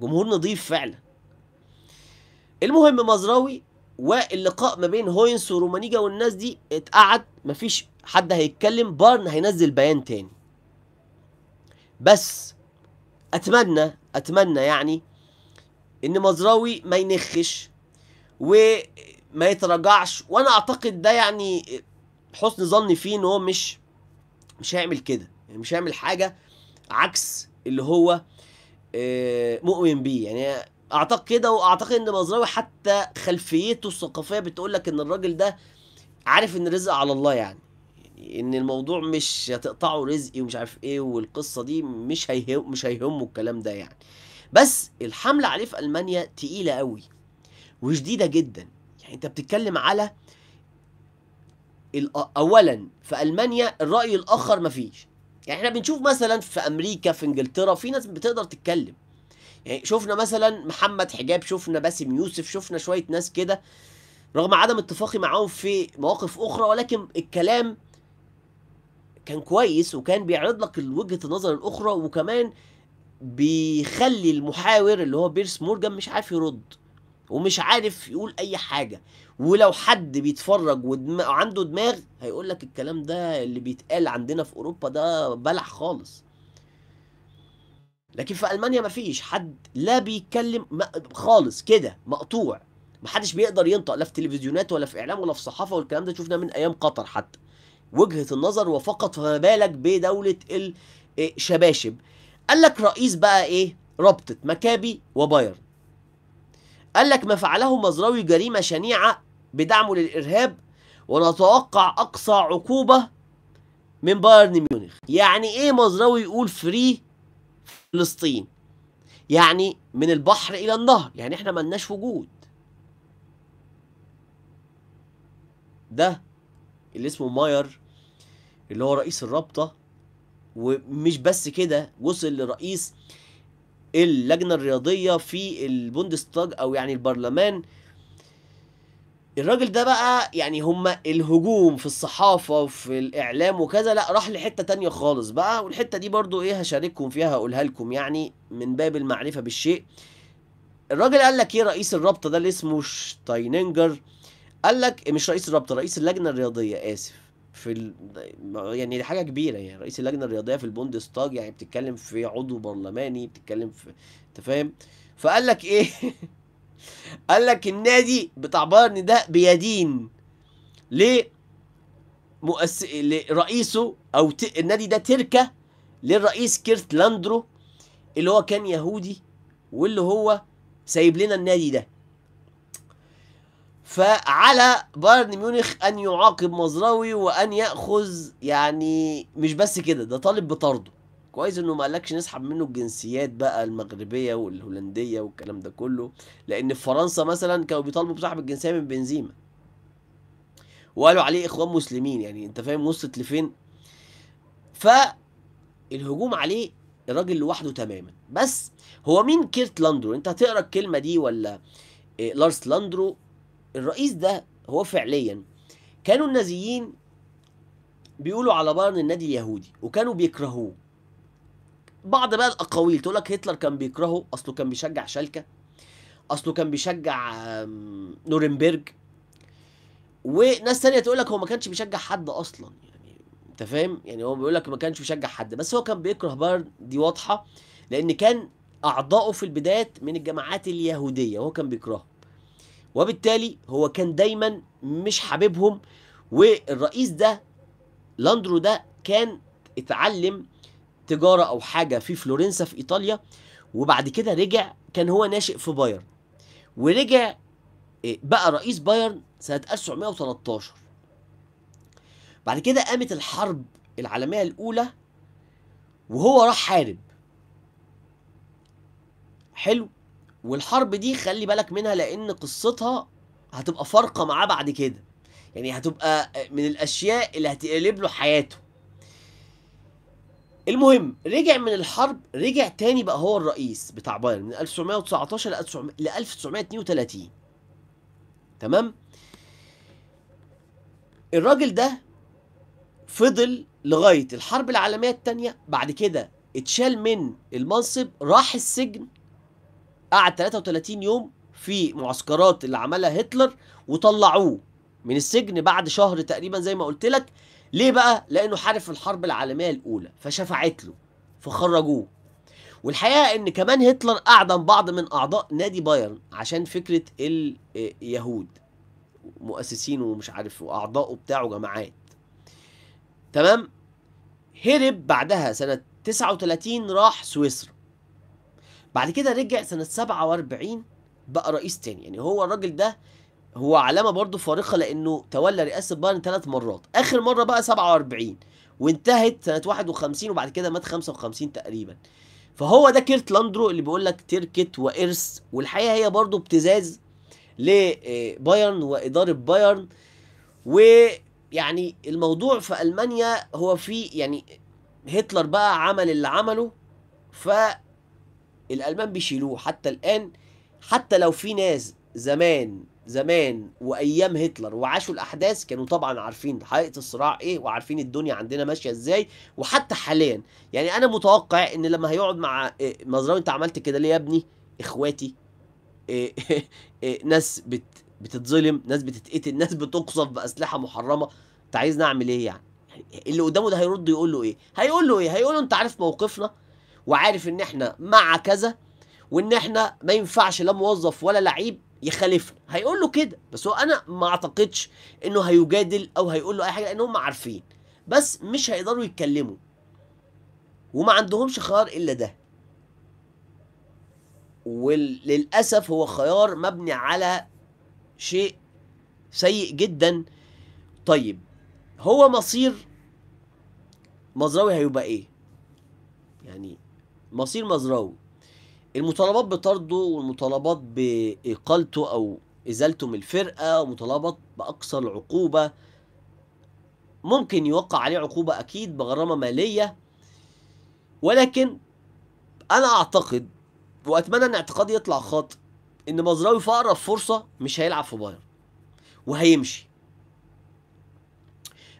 جمهور نظيف فعلا المهم مزراوي واللقاء ما بين هوينس ورومانيجا والناس دي اتقعد مفيش حد هيتكلم بارن هينزل بيان تاني بس اتمنى اتمنى يعني ان مزراوي ما ينخش وما يتراجعش وانا اعتقد ده يعني حسن ظني فيه ان هو مش مش هيعمل كده يعني مش هيعمل حاجه عكس اللي هو آه، مؤمن بيه يعني اعتقد كده واعتقد ان مزراوي حتى خلفيته الثقافيه بتقول لك ان الراجل ده عارف ان الرزق على الله يعني ان الموضوع مش هتقطعه رزقي ومش عارف ايه والقصه دي مش هيهم مش هيهمه الكلام ده يعني بس الحمله عليه في المانيا تقيله قوي وشديده جدا يعني انت بتتكلم على اولا في المانيا الراي الاخر مفيش يعني احنا بنشوف مثلا في امريكا في انجلترا في ناس بتقدر تتكلم يعني شفنا مثلا محمد حجاب شفنا باسم يوسف شفنا شويه ناس كده رغم عدم اتفاقي معاهم في مواقف اخرى ولكن الكلام كان كويس وكان بيعرض لك وجهه النظر الاخرى وكمان بيخلي المحاور اللي هو بيرس مورجان مش عارف يرد ومش عارف يقول اي حاجه ولو حد بيتفرج وعنده دماغ هيقول لك الكلام ده اللي بيتقال عندنا في اوروبا ده بلح خالص لكن في المانيا مفيش حد لا بيتكلم خالص كده مقطوع محدش بيقدر ينطق لا في تلفزيونات ولا في اعلام ولا في صحافه والكلام ده شفناه من ايام قطر حتى وجهه النظر وفقط فما بالك بدوله الشباشب آه، قال لك رئيس بقى ايه رابطه مكابي وبايرن قال لك ما فعله مزراوي جريمه شنيعه بدعمه للارهاب ونتوقع اقصى عقوبه من بايرن ميونخ يعني ايه مزراوي يقول فري فلسطين يعني من البحر إلى النهر يعني إحنا ملناش وجود ده اللي اسمه ماير اللي هو رئيس الرابطة ومش بس كده وصل لرئيس اللجنة الرياضية في البوندستاج أو يعني البرلمان الراجل ده بقى يعني هما الهجوم في الصحافة وفي الإعلام وكذا لا راح لحتة تانية خالص بقى والحتة دي برضو إيه هشارككم فيها هقولها لكم يعني من باب المعرفة بالشيء الراجل قال لك إيه رئيس الرابطة ده اللي اسمه شتاينينجر قال لك مش رئيس الرابطة رئيس اللجنة الرياضية آسف في ال... يعني دي حاجه كبيره يعني رئيس اللجنه الرياضيه في البوندستاج يعني بتتكلم في عضو برلماني بتتكلم في انت فاهم فقال لك ايه قال لك النادي بتاع بايرن ده بيدين ليه لرئيسه او ت... النادي ده تركه للرئيس كيرت لاندرو اللي هو كان يهودي واللي هو سايب لنا النادي ده فعلى بايرن ميونخ ان يعاقب مزراوي وان ياخذ يعني مش بس كده ده طالب بطرده كويس انه ما قالكش نسحب منه الجنسيات بقى المغربيه والهولنديه والكلام ده كله لان في فرنسا مثلا كانوا بيطالبوا بسحب الجنسيه من بنزيما وقالوا عليه اخوان مسلمين يعني انت فاهم وصلت لفين فالهجوم عليه الراجل لوحده تماما بس هو مين كيرت لاندرو انت هتقرا الكلمه دي ولا إيه لارس لاندرو الرئيس ده هو فعليا كانوا النازيين بيقولوا على بارن النادي اليهودي وكانوا بيكرهوه بعض بقى الاقاويل تقول لك هتلر كان بيكرهه اصله كان بيشجع شالكه اصله كان بيشجع نورنبرج وناس ثانيه تقول لك هو ما كانش بيشجع حد اصلا يعني انت فاهم يعني هو بيقول لك ما كانش بيشجع حد بس هو كان بيكره بايرن دي واضحه لان كان اعضائه في البدايات من الجماعات اليهوديه وهو كان بيكرههم وبالتالي هو كان دايما مش حاببهم والرئيس ده لاندرو ده كان اتعلم تجاره او حاجه في فلورنسا في ايطاليا وبعد كده رجع كان هو ناشئ في بايرن ورجع آه، بقى رئيس بايرن سنه 1913 بعد كده قامت الحرب العالميه الاولى وهو راح حارب حلو والحرب دي خلي بالك منها لان قصتها هتبقى فارقه معاه بعد كده يعني هتبقى آه، من الاشياء اللي هتقلب له حياته المهم رجع من الحرب رجع تاني بقى هو الرئيس بتاع بايرن من 1919 ل 1932 تمام الراجل ده فضل لغاية الحرب العالمية التانية بعد كده اتشال من المنصب راح السجن قعد 33 يوم في معسكرات اللي عملها هتلر وطلعوه من السجن بعد شهر تقريبا زي ما قلت لك ليه بقى؟ لأنه حارب في الحرب العالمية الأولى فشفعت له فخرجوه والحقيقة إن كمان هتلر أعدم بعض من أعضاء نادي بايرن عشان فكرة اليهود مؤسسين ومش عارف وأعضائه بتاعه جماعات تمام؟ هرب بعدها سنة 39 راح سويسرا بعد كده رجع سنة 47 بقى رئيس تاني يعني هو الراجل ده هو علامة برضو فارقة لأنه تولى رئاسة بايرن ثلاث مرات آخر مرة بقى 47 وانتهت سنة 51 وبعد كده مات 55 تقريبا فهو ده كيرت لاندرو اللي بيقول لك تركت وإرث والحقيقة هي برضو ابتزاز لبايرن آه، وإدارة بايرن ويعني الموضوع في ألمانيا هو في يعني هتلر بقى عمل اللي عمله فالألمان بيشيلوه حتى الآن حتى لو في ناس زمان زمان وايام هتلر وعاشوا الاحداث كانوا طبعا عارفين حقيقه الصراع ايه وعارفين الدنيا عندنا ماشيه ازاي وحتى حاليا يعني انا متوقع ان لما هيقعد مع آه، مزراوي انت عملت كده ليه يا ابني اخواتي إيه إيه ناس بت بتتظلم ناس بتتقتل ناس بتقصف باسلحه محرمه انت عايزني اعمل ايه يعني اللي قدامه ده هيرد يقول له ايه هيقول له ايه هيقول له انت عارف موقفنا وعارف ان احنا مع كذا وان احنا ما ينفعش لا موظف ولا لعيب يخالفنا هيقول له كده بس هو انا ما اعتقدش انه هيجادل او هيقول له اي حاجه لان هم عارفين بس مش هيقدروا يتكلموا وما عندهمش خيار الا ده وللاسف هو خيار مبني على شيء سيء جدا طيب هو مصير مزراوي هيبقى ايه يعني مصير مزراوي المطالبات بطرده والمطالبات باقالته او ازالته من الفرقه ومطالبات باقصى العقوبه ممكن يوقع عليه عقوبه اكيد بغرامه ماليه ولكن انا اعتقد واتمنى ان اعتقادي يطلع خاطئ ان مزراوي في اقرب فرصه مش هيلعب في بايرن وهيمشي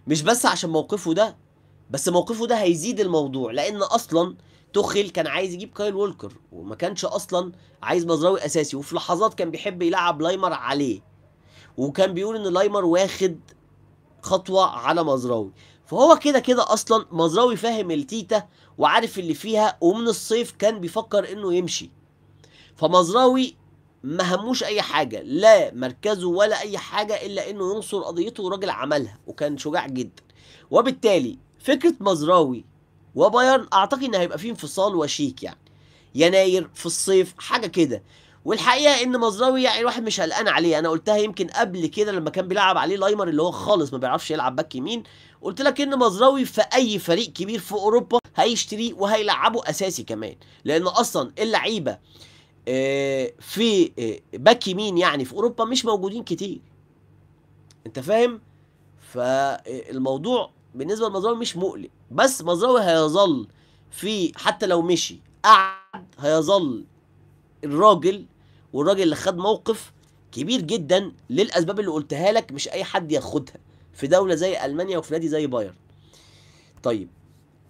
مش بس عشان موقفه ده بس موقفه ده هيزيد الموضوع لان اصلا توخيل كان عايز يجيب كايل وولكر وما كانش اصلا عايز مزراوي اساسي وفي لحظات كان بيحب يلعب لايمر عليه وكان بيقول ان لايمر واخد خطوه على مزراوي فهو كده كده اصلا مزراوي فاهم التيتا وعارف اللي فيها ومن الصيف كان بيفكر انه يمشي فمزراوي ما هموش اي حاجه لا مركزه ولا اي حاجه الا انه ينصر قضيته وراجل عملها وكان شجاع جدا وبالتالي فكره مزراوي وبايرن اعتقد ان هيبقى فيه انفصال وشيك يعني يناير في الصيف حاجه كده والحقيقه ان مزراوي يعني الواحد مش قلقان عليه انا قلتها يمكن قبل كده لما كان بيلعب عليه لايمر اللي هو خالص ما بيعرفش يلعب باك يمين قلت لك ان مزراوي في اي فريق كبير في اوروبا هيشتريه وهيلعبه اساسي كمان لان اصلا اللعيبه آه، في آه، باك يمين يعني في اوروبا مش موجودين كتير انت فاهم فالموضوع بالنسبه لمزراوي مش مقلق بس مزراوي هيظل في حتى لو مشي قعد هيظل الراجل والراجل اللي خد موقف كبير جدا للاسباب اللي قلتها لك مش اي حد ياخدها في دوله زي المانيا وفي نادي زي بايرن طيب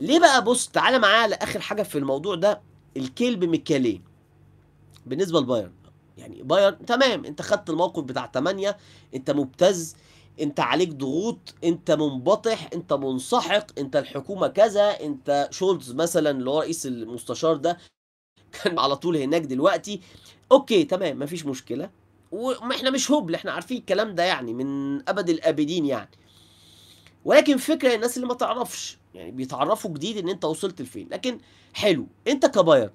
ليه بقى بص تعالى معايا على اخر حاجه في الموضوع ده الكلب ميكاليه بالنسبه لبايرن يعني بايرن تمام انت خدت الموقف بتاع 8 انت مبتز انت عليك ضغوط انت منبطح انت منسحق انت الحكومه كذا انت شولتز مثلا اللي هو رئيس المستشار ده كان على طول هناك دلوقتي اوكي تمام مفيش مشكله وما احنا مش هبل احنا عارفين الكلام ده يعني من ابد الابدين يعني ولكن فكره الناس اللي ما تعرفش يعني بيتعرفوا جديد ان انت وصلت لفين لكن حلو انت كباير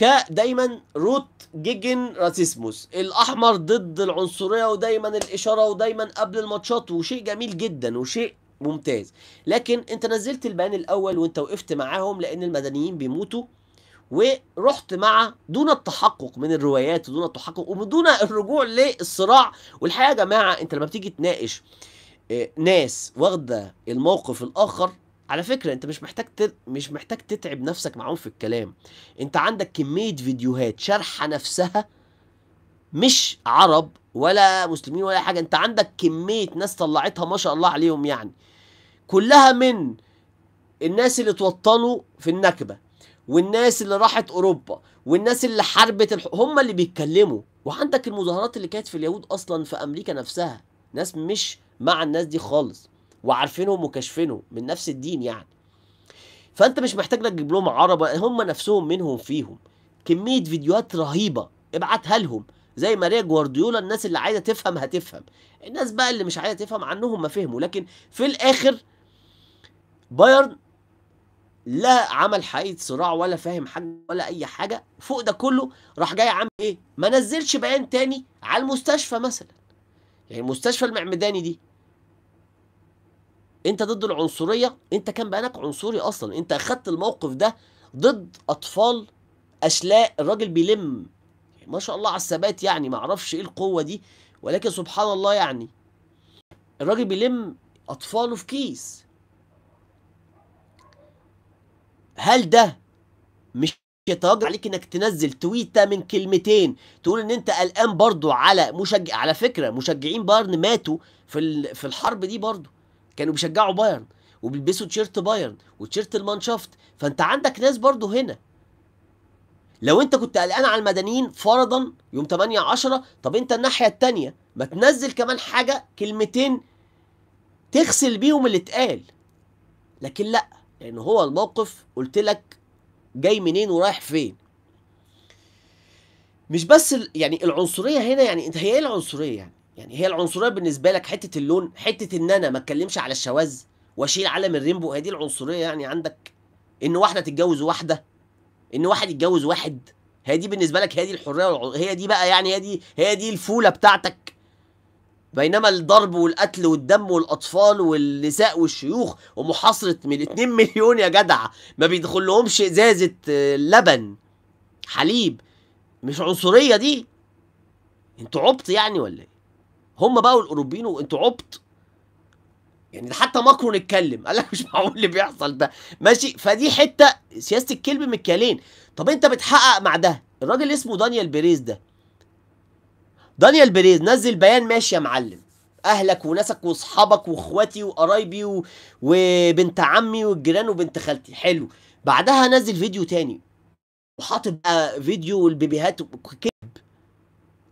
ك دايما روت جيجن راسيسموس الاحمر ضد العنصريه ودايما الاشاره ودايما قبل الماتشات وشيء جميل جدا وشيء ممتاز لكن انت نزلت البيان الاول وانت وقفت معاهم لان المدنيين بيموتوا ورحت مع دون التحقق من الروايات ودون التحقق ودون الرجوع للصراع والحقيقه يا جماعه انت لما بتيجي تناقش آه، ناس واخده الموقف الاخر على فكرة انت مش محتاج ت... مش محتاج تتعب نفسك معاهم في الكلام انت عندك كمية فيديوهات شارحة نفسها مش عرب ولا مسلمين ولا حاجة انت عندك كمية ناس طلعتها ما شاء الله عليهم يعني كلها من الناس اللي توطنوا في النكبة والناس اللي راحت اوروبا والناس اللي حاربت الح... هم اللي بيتكلموا وعندك المظاهرات اللي كانت في اليهود اصلا في امريكا نفسها ناس مش مع الناس دي خالص وعارفينهم وكاشفينهم من نفس الدين يعني فانت مش محتاج لك تجيب لهم عربه هم نفسهم منهم فيهم كميه فيديوهات رهيبه ابعتها لهم زي ماريا جوارديولا الناس اللي عايزه تفهم هتفهم الناس بقى اللي مش عايزه تفهم عنهم ما فهموا لكن في الاخر بايرن لا عمل حقيقه صراع ولا فاهم حاجه ولا اي حاجه فوق ده كله راح جاي عامل ايه ما نزلش بيان تاني على المستشفى مثلا يعني المستشفى المعمداني دي انت ضد العنصريه انت كان بقالك عنصري اصلا انت اخدت الموقف ده ضد اطفال اشلاء الراجل بيلم ما شاء الله على الثبات يعني ما اعرفش ايه القوه دي ولكن سبحان الله يعني الراجل بيلم اطفاله في كيس هل ده مش يتوجب عليك انك تنزل تويته من كلمتين تقول ان انت قلقان برضو على مشجع على فكره مشجعين بايرن ماتوا في في الحرب دي برضو كانوا بيشجعوا بايرن وبيلبسوا تيشيرت بايرن وتيشيرت المانشافت فانت عندك ناس برضو هنا لو انت كنت قلقان على المدنيين فرضا يوم 8 10 طب انت الناحيه الثانيه ما تنزل كمان حاجه كلمتين تغسل بيهم اللي اتقال لكن لا لان هو الموقف قلت لك جاي منين ورايح فين مش بس يعني العنصريه هنا يعني انت هي ايه العنصريه يعني يعني هي العنصريه بالنسبه لك حته اللون حته ان انا ما اتكلمش على الشواذ واشيل علم الرينبو هي دي العنصريه يعني عندك ان واحده تتجوز واحده ان واحد يتجوز واحد هي دي بالنسبه لك هي دي الحريه هي دي بقى يعني هي دي هي دي الفوله بتاعتك بينما الضرب والقتل والدم والاطفال والنساء والشيوخ ومحاصره من 2 مليون يا جدع ما بيدخلهمش ازازه آه، لبن حليب مش عنصريه دي انتوا عبط يعني ولا ايه هم بقى والاوروبيين وانتوا عبط يعني حتى ماكرون اتكلم قال لك مش معقول اللي بيحصل ده ماشي فدي حته سياسه الكلب من طب انت بتحقق مع ده الراجل اسمه دانيال بيريز ده دانيال بيريز نزل بيان ماشي يا معلم اهلك وناسك واصحابك واخواتي وقرايبي و... وبنت عمي والجيران وبنت خالتي حلو بعدها نزل فيديو تاني وحاطط بقى فيديو والبيبيهات كذب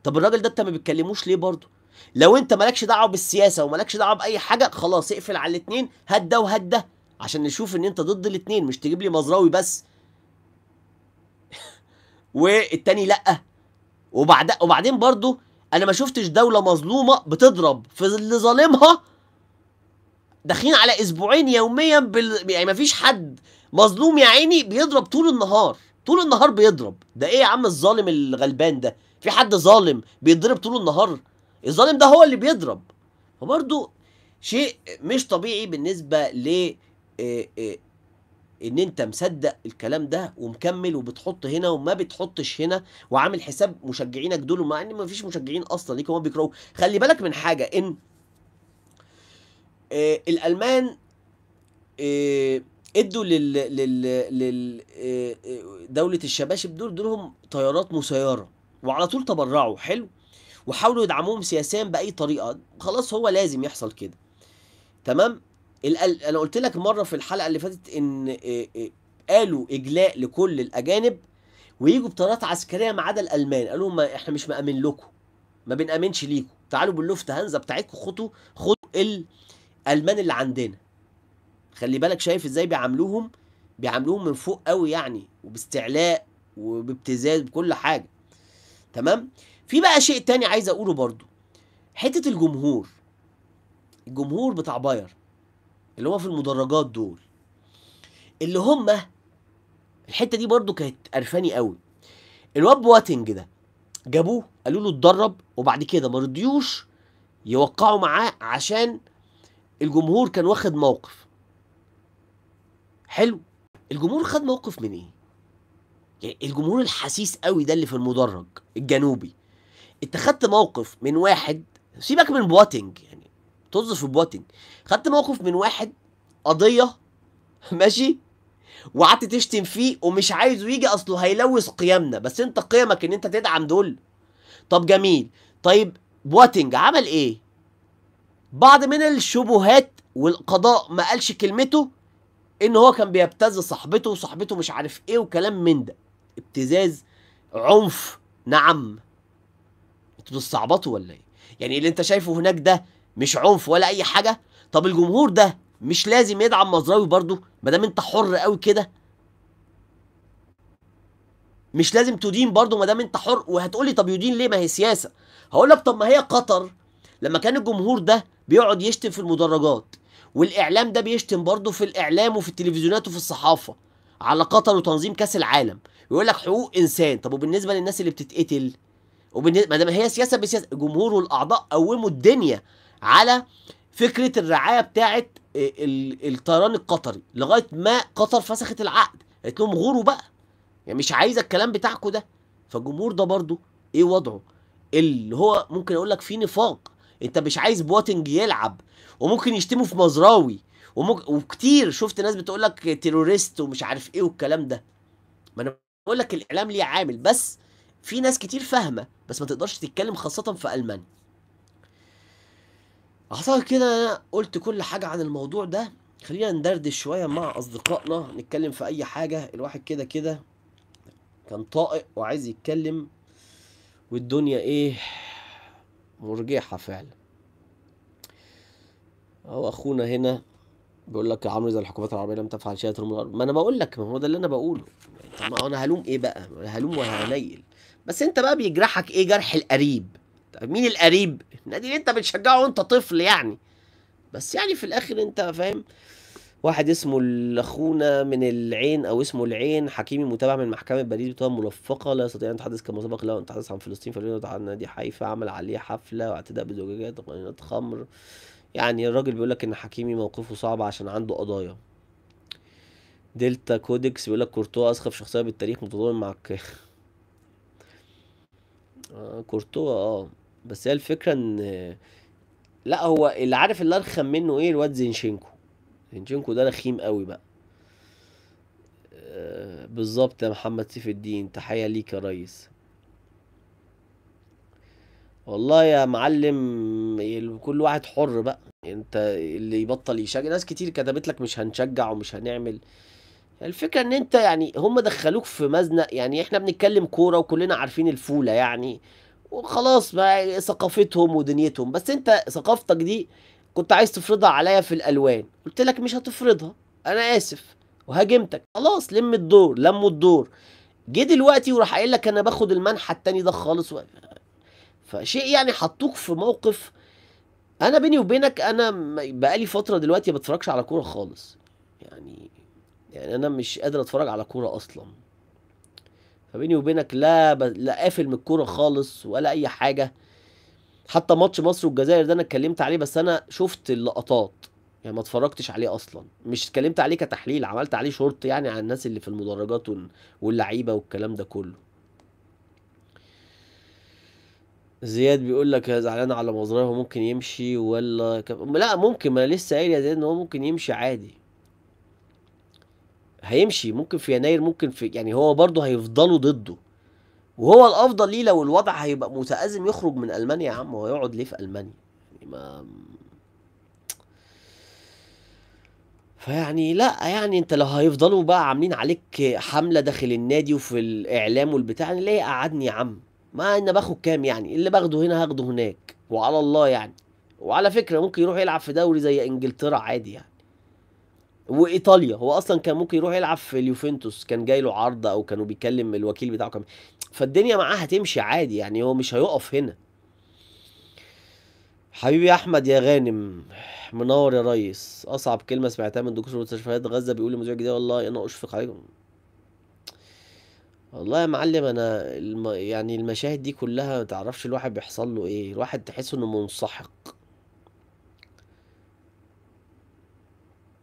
طب الراجل ده انت ما بتكلموش ليه برضه لو انت مالكش دعوه بالسياسه ومالكش دعوه باي حاجه خلاص اقفل على الاثنين هات ده وهات ده عشان نشوف ان انت ضد الاثنين مش تجيب لي مزراوي بس والتاني لا وبعد وبعدين برضو انا ما شفتش دوله مظلومه بتضرب في اللي ظالمها داخلين على اسبوعين يوميا بال... يعني ما فيش حد مظلوم يا عيني بيضرب طول النهار طول النهار بيضرب ده ايه يا عم الظالم الغلبان ده في حد ظالم بيضرب طول النهار الظالم ده هو اللي بيضرب فبرضه شيء مش طبيعي بالنسبه ل آه، آه، ان انت مصدق الكلام ده ومكمل وبتحط هنا وما بتحطش هنا وعامل حساب مشجعينك دول مع ان ما فيش مشجعين اصلا ليك هم بيكرهوا خلي بالك من حاجه ان آه الالمان آه ادوا لل لل لل آه, آه، دوله الشباشب دول دولهم طيارات مسيره وعلى طول تبرعوا حلو وحاولوا يدعموهم سياسيا باي طريقه خلاص هو لازم يحصل كده تمام انا قلت لك مره في الحلقه اللي فاتت ان قالوا اجلاء لكل الاجانب ويجوا بطارات عسكريه ما عدا الالمان قالوا ما احنا مش مامن لكم ما بنامنش ليكم تعالوا باللوفت هانزا بتاعتكم خدوا خدوا الالمان اللي عندنا خلي بالك شايف ازاي بيعاملوهم بيعاملوهم من فوق قوي يعني وباستعلاء وبابتزاز بكل حاجه تمام في بقى شيء تاني عايز اقوله برضو حته الجمهور الجمهور بتاع باير اللي هو في المدرجات دول اللي هم الحته دي برضو كانت قرفاني قوي الواد بواتنج ده جابوه قالوا له اتدرب وبعد كده ما رضيوش يوقعوا معاه عشان الجمهور كان واخد موقف حلو الجمهور خد موقف من ايه يعني الجمهور الحسيس قوي ده اللي في المدرج الجنوبي انت خدت موقف من واحد سيبك من بواتنج يعني طز في بواتنج خدت موقف من واحد قضيه ماشي وقعدت تشتم فيه ومش عايزه يجي اصله هيلوث قيمنا بس انت قيمك ان انت تدعم دول طب جميل طيب بواتنج عمل ايه بعض من الشبهات والقضاء ما قالش كلمته ان هو كان بيبتز صاحبته وصاحبته مش عارف ايه وكلام من ده ابتزاز عنف نعم انتوا بتستعبطوا ولا ايه؟ يعني اللي انت شايفه هناك ده مش عنف ولا اي حاجه؟ طب الجمهور ده مش لازم يدعم مزراوي برضه ما دام انت حر قوي كده مش لازم تدين برضه ما دام انت حر وهتقولي طب يدين ليه ما هي سياسه هقول لك طب ما هي قطر لما كان الجمهور ده بيقعد يشتم في المدرجات والاعلام ده بيشتم برضه في الاعلام وفي التلفزيونات وفي الصحافه على قطر وتنظيم كاس العالم يقول لك حقوق انسان طب وبالنسبه للناس اللي بتتقتل ما دام هي سياسه بسياسه الجمهور والاعضاء قوموا الدنيا على فكره الرعايه بتاعه آه، الطيران القطري لغايه ما قطر فسخت العقد قالت لهم غوروا بقى يعني مش عايزه الكلام بتاعكم ده فالجمهور ده برضو ايه وضعه اللي هو ممكن اقول لك فيه نفاق انت مش عايز بواتنج يلعب وممكن يشتموا في مزراوي وممكن وكتير شفت ناس بتقول لك تيروريست ومش عارف ايه والكلام ده ما انا بقول لك الاعلام ليه عامل بس في ناس كتير فاهمه بس ما تقدرش تتكلم خاصة في ألمانيا اعتقد كده انا قلت كل حاجة عن الموضوع ده خلينا ندردش شوية مع اصدقائنا نتكلم في اي حاجة الواحد كده كده كان طائق وعايز يتكلم والدنيا ايه مرجحة فعلا اهو اخونا هنا بيقول لك يا عمرو اذا الحكومات العربيه لم تفعل شيئا ترمي الارض ما انا بقول لك ما هو ده اللي انا بقوله طب ما انا هلوم ايه بقى هلوم وهنيل بس انت بقى بيجرحك ايه جرح القريب طب مين القريب النادي اللي انت بتشجعه وانت طفل يعني بس يعني في الاخر انت فاهم واحد اسمه الاخونا من العين او اسمه العين حكيمي متابع من محكمه باريس بتوع ملفقه لا يستطيع ان يتحدث كمسابق له ان يتحدث عن فلسطين فليرد عن نادي حيفا عمل عليه حفله واعتداء بزجاجات وقنينات خمر يعني الراجل بيقول لك ان حكيمي موقفه صعب عشان عنده قضايا دلتا كودكس بيقول لك كورتوا اسخف شخصيه بالتاريخ متضامن مع الكاخ آه، كورتوا اه بس هي الفكره ان لا هو اللي عارف اللي ارخم منه ايه الواد زينشينكو زينشينكو ده رخيم قوي بقى آه، بالظبط يا محمد سيف الدين تحيه ليك يا ريس والله يا معلم كل واحد حر بقى انت اللي يبطل يشجع ناس كتير كتبت لك مش هنشجع ومش هنعمل الفكره ان انت يعني هم دخلوك في مزنق يعني احنا بنتكلم كوره وكلنا عارفين الفوله يعني وخلاص بقى ثقافتهم ودنيتهم بس انت ثقافتك دي كنت عايز تفرضها عليا في الالوان قلت لك مش هتفرضها انا اسف وهاجمتك خلاص لم الدور لموا الدور جه دلوقتي وراح قايل لك انا باخد المنحى التاني ده خالص و... فشيء يعني حطوك في موقف انا بيني وبينك انا بقالي فتره دلوقتي ما بتفرجش على كوره خالص يعني يعني انا مش قادر اتفرج على كوره اصلا فبيني وبينك لا ب... لا قافل من الكوره خالص ولا اي حاجه حتى ماتش مصر والجزائر ده انا اتكلمت عليه بس انا شفت اللقطات يعني ما اتفرجتش عليه اصلا مش اتكلمت عليه كتحليل عملت عليه شورت يعني على الناس اللي في المدرجات واللعيبه والكلام ده كله زياد بيقول لك زعلان على مزرعه ممكن يمشي ولا لا ممكن ما لسه قايل يا زياد ان هو ممكن يمشي عادي هيمشي ممكن في يناير ممكن في يعني هو برضه هيفضلوا ضده وهو الافضل ليه لو الوضع هيبقى متازم يخرج من المانيا يا عم هو ليه في المانيا يعني ما فيعني لا يعني انت لو هيفضلوا بقى عاملين عليك حمله داخل النادي وفي الاعلام والبتاع يعني ليه قعدني يا عم ما انا باخد كام يعني اللي باخده هنا هاخده هناك وعلى الله يعني وعلى فكره ممكن يروح يلعب في دوري زي انجلترا عادي يعني وايطاليا هو اصلا كان ممكن يروح يلعب في اليوفنتوس كان جاي له عرض او كانوا بيكلم الوكيل بتاعه كان فالدنيا معاه هتمشي عادي يعني هو مش هيقف هنا حبيبي يا احمد يا غانم منور يا ريس اصعب كلمه سمعتها من دكتور مستشفيات غزه بيقول لمذيع جديد والله انا اشفق عليكم والله يا معلم انا الم... يعني المشاهد دي كلها ما تعرفش الواحد بيحصل له ايه الواحد تحس انه منسحق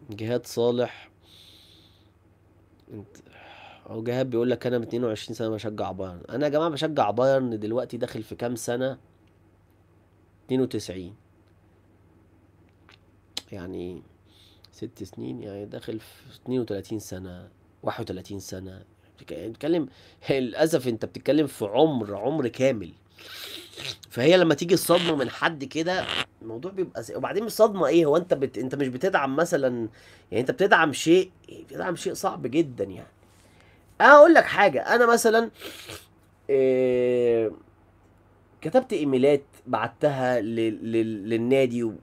جهاد صالح انت او جهاد بيقول لك انا من 22 سنه بشجع بايرن انا يا جماعه بشجع بايرن دلوقتي داخل في كام سنه 92 يعني ست سنين يعني داخل في 32 سنه 31 سنه بتتكلم للاسف انت بتتكلم في عمر عمر كامل فهي لما تيجي الصدمه من حد كده الموضوع بيبقى س... وبعدين الصدمه ايه هو انت بت... انت مش بتدعم مثلا يعني انت بتدعم شيء بتدعم شيء صعب جدا يعني اقول لك حاجه انا مثلا إيه... كتبت ايميلات بعتها ل... ل... للنادي و...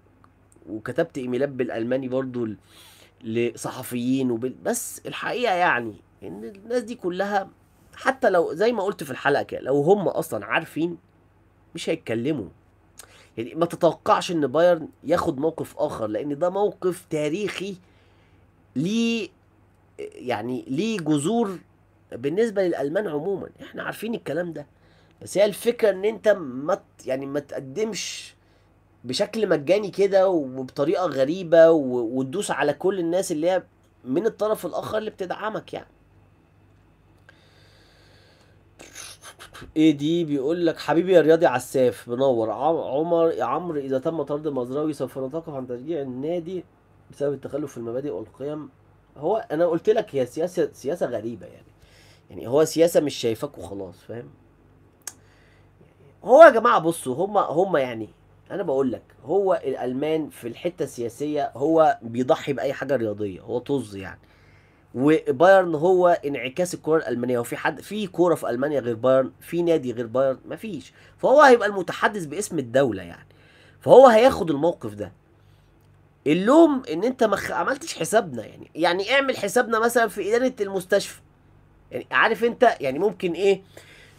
وكتبت ايميلات بالالماني برضو ل... لصحفيين وب... بس الحقيقه يعني ان الناس دي كلها حتى لو زي ما قلت في الحلقه كده لو هم اصلا عارفين مش هيتكلموا يعني ما تتوقعش ان بايرن ياخد موقف اخر لان ده موقف تاريخي ليه يعني ليه جذور بالنسبه للالمان عموما احنا عارفين الكلام ده بس هي الفكره ان انت ما يعني ما تقدمش بشكل مجاني كده وبطريقه غريبه وتدوس على كل الناس اللي هي من الطرف الاخر اللي بتدعمك يعني ايه دي بيقول لك حبيبي يا رياضي عساف منور عمر عمرو اذا تم طرد مزراوي سوف نتوقف عن تشجيع النادي بسبب التخلف في المبادئ والقيم هو انا قلت لك هي سياسه سياسه غريبه يعني يعني هو سياسه مش شايفاك وخلاص فاهم هو يا جماعه بصوا هم هم يعني انا بقول لك هو الالمان في الحته السياسيه هو بيضحي باي حاجه رياضيه هو طز يعني وبايرن هو انعكاس الكره الالمانيه وفي حد في كوره في المانيا غير بايرن في نادي غير بايرن مفيش فهو هيبقى المتحدث باسم الدوله يعني فهو هياخد الموقف ده اللوم ان انت ما مخ... عملتش حسابنا يعني يعني اعمل حسابنا مثلا في اداره المستشفى يعني عارف انت يعني ممكن ايه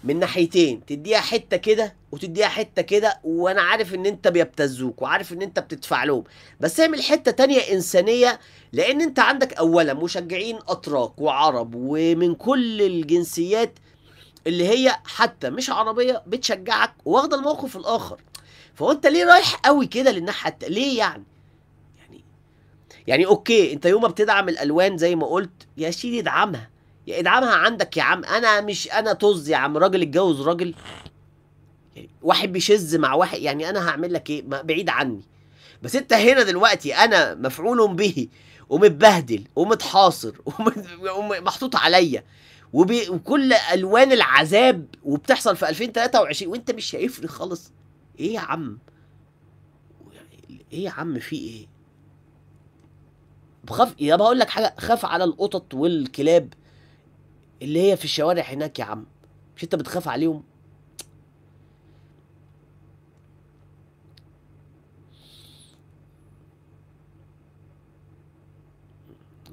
من ناحيتين تديها حته كده وتديها حته كده وانا عارف ان انت بيبتزوك وعارف ان انت بتدفع لهم بس اعمل حته تانية انسانيه لان انت عندك اولا مشجعين اتراك وعرب ومن كل الجنسيات اللي هي حتى مش عربيه بتشجعك واخده الموقف الاخر انت ليه رايح قوي كده للناحيه ليه يعني؟, يعني يعني اوكي انت يوم ما بتدعم الالوان زي ما قلت يا سيدي ادعمها ادعمها عندك يا عم انا مش انا طز يا عم راجل اتجوز راجل يعني واحد بيشز مع واحد يعني انا هعمل لك ايه بعيد عني بس انت هنا دلوقتي انا مفعول به ومتبهدل ومتحاصر ومحطوط عليا وكل الوان العذاب وبتحصل في 2023 وانت مش شايفني خالص ايه يا عم ايه يا عم في ايه بخاف يا بقول لك حاجه خاف على القطط والكلاب اللي هي في الشوارع هناك يا عم مش انت بتخاف عليهم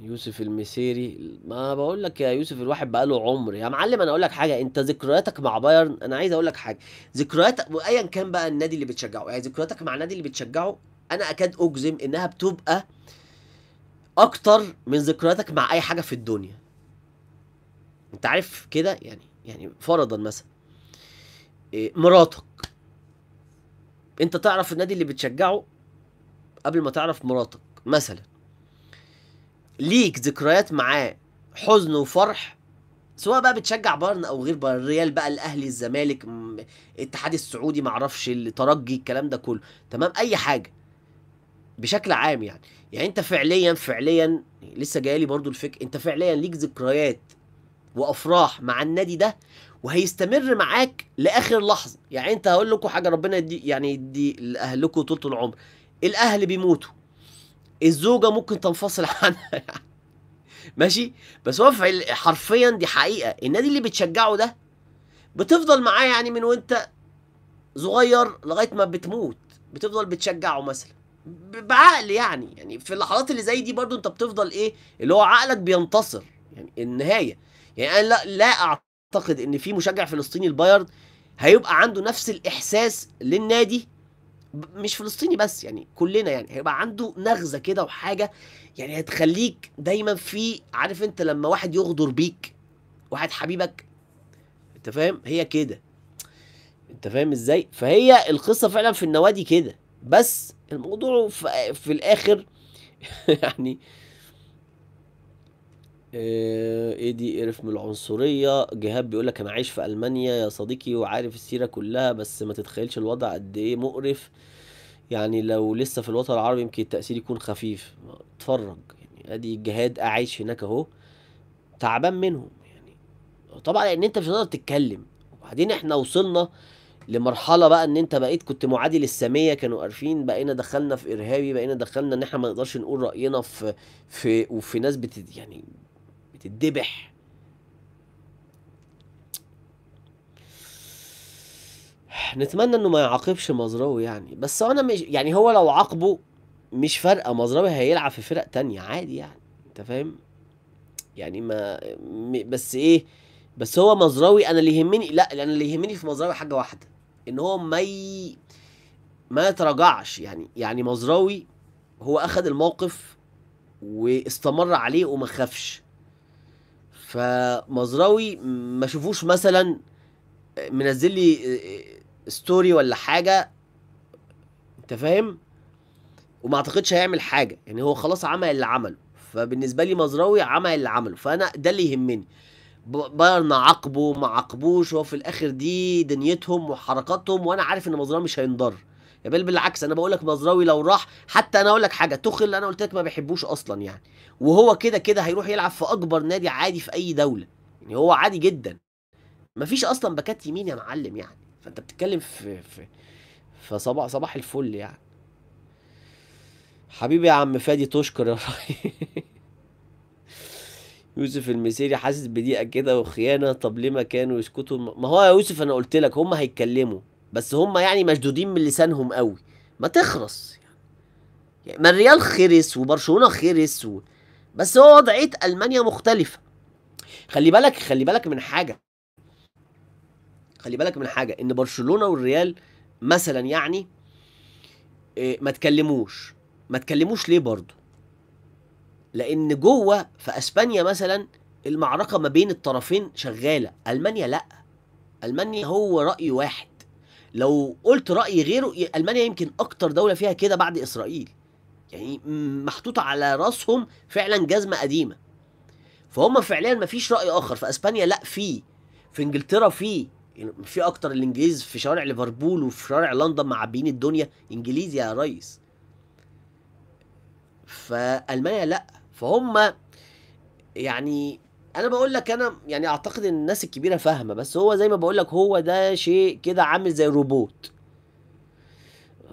يوسف المسيري ما بقول لك يا يوسف الواحد بقى له عمر يا معلم انا اقول لك حاجه انت ذكرياتك مع بايرن انا عايز اقول لك حاجه ذكرياتك ايا كان بقى النادي اللي بتشجعه يعني ذكرياتك مع النادي اللي بتشجعه انا اكاد اجزم انها بتبقى اكتر من ذكرياتك مع اي حاجه في الدنيا انت عارف كده يعني يعني فرضا مثلا آه، مراتك انت تعرف النادي اللي بتشجعه قبل ما تعرف مراتك مثلا ليك ذكريات معاه حزن وفرح سواء بقى بتشجع بايرن او غير بايرن الريال بقى الاهلي الزمالك الاتحاد السعودي معرفش الترجي الكلام ده كله تمام اي حاجه بشكل عام يعني يعني انت فعليا فعليا لسه جايلي برضو الفكر انت فعليا ليك ذكريات وافراح مع النادي ده وهيستمر معاك لاخر لحظه يعني انت هقول لكم حاجه ربنا يدي يعني يدي لاهلكم طول العمر الاهل بيموتوا الزوجه ممكن تنفصل عنها يعني ماشي بس هو حرفيا دي حقيقه النادي اللي بتشجعه ده بتفضل معاه يعني من وانت صغير لغايه ما بتموت بتفضل بتشجعه مثلا بعقل يعني يعني في اللحظات اللي زي دي برضو انت بتفضل ايه اللي هو عقلك بينتصر يعني النهايه يعني انا لا لا اعتقد ان في مشجع فلسطيني البايرن هيبقى عنده نفس الاحساس للنادي مش فلسطيني بس يعني كلنا يعني هيبقى عنده نغزه كده وحاجه يعني هتخليك دايما في عارف انت لما واحد يغدر بيك واحد حبيبك انت فاهم هي كده انت فاهم ازاي فهي القصه فعلا في النوادي كده بس الموضوع في, في الاخر يعني آه، ايدي قرف من العنصريه جهاد بيقول لك انا عايش في المانيا يا صديقي وعارف السيره كلها بس ما تتخيلش الوضع قد ايه مقرف يعني لو لسه في الوطن العربي يمكن التاثير يكون خفيف اتفرج يعني ادي جهاد عايش هناك اهو تعبان منهم يعني طبعا لان انت مش هتقدر تتكلم وبعدين احنا وصلنا لمرحله بقى ان انت بقيت كنت معادي للساميه كانوا عارفين بقينا دخلنا في ارهابي بقينا دخلنا ان احنا ما نقدرش نقول راينا في في وفي ناس بت يعني بتتذبح نتمنى انه ما يعاقبش مزراوي يعني بس انا مش يعني هو لو عاقبه مش فارقه مزراوي هيلعب في فرق تانية عادي يعني انت فاهم يعني ما بس ايه بس هو مزراوي انا اللي يهمني لا انا اللي يهمني في مزراوي حاجه واحده ان هو ما ي... ما يتراجعش يعني يعني مزراوي هو اخذ الموقف واستمر عليه وما خافش فمزراوي ما شوفوش مثلا آه، منزل لي ستوري آه، آه، ولا حاجه انت فاهم وما اعتقدش هيعمل حاجه يعني هو خلاص عمل اللي عمله فبالنسبه لي مزراوي عمل اللي عمله فانا ده اللي يهمني بايرن عاقبه ما عاقبوش هو في الاخر دي دنيتهم وحركاتهم وانا عارف ان مزراوي مش هينضر يا بل بالعكس انا بقول لك مزراوي لو راح حتى انا اقول لك حاجه تخل اللي انا قلت لك ما بيحبوش اصلا يعني وهو كده كده هيروح يلعب في اكبر نادي عادي في اي دوله يعني هو عادي جدا مفيش اصلا باكات يمين يا معلم يعني فانت بتتكلم في في فصباح صباح الفل يعني حبيبي يا عم فادي تشكر يا يوسف المسيري حاسس بضيقه كده وخيانه طب ليه ما كانوا يسكتوا ما هو يا يوسف انا قلت لك هم هيتكلموا بس هم يعني مشدودين من لسانهم قوي ما تخرس يعني ما الريال خرس وبرشلونه خرس و... بس هو وضعيه المانيا مختلفه خلي بالك خلي بالك من حاجه خلي بالك من حاجه ان برشلونه والريال مثلا يعني آه، ما تكلموش ما تكلموش ليه برضه لان جوه في اسبانيا مثلا المعركه ما بين الطرفين شغاله المانيا لا المانيا هو راي واحد لو قلت راي غيره المانيا يمكن اكتر دوله فيها كده بعد اسرائيل يعني محطوطه على راسهم فعلا جزمه قديمه فهم فعليا مفيش راي اخر في اسبانيا لا في في انجلترا في يعني في اكتر الانجليز في شوارع ليفربول وفي شوارع لندن معبيين الدنيا انجليزي يا ريس فالمانيا لا فهم يعني انا بقول لك انا يعني اعتقد ان الناس الكبيره فاهمه بس هو زي ما بقول لك هو ده شيء كده عامل زي روبوت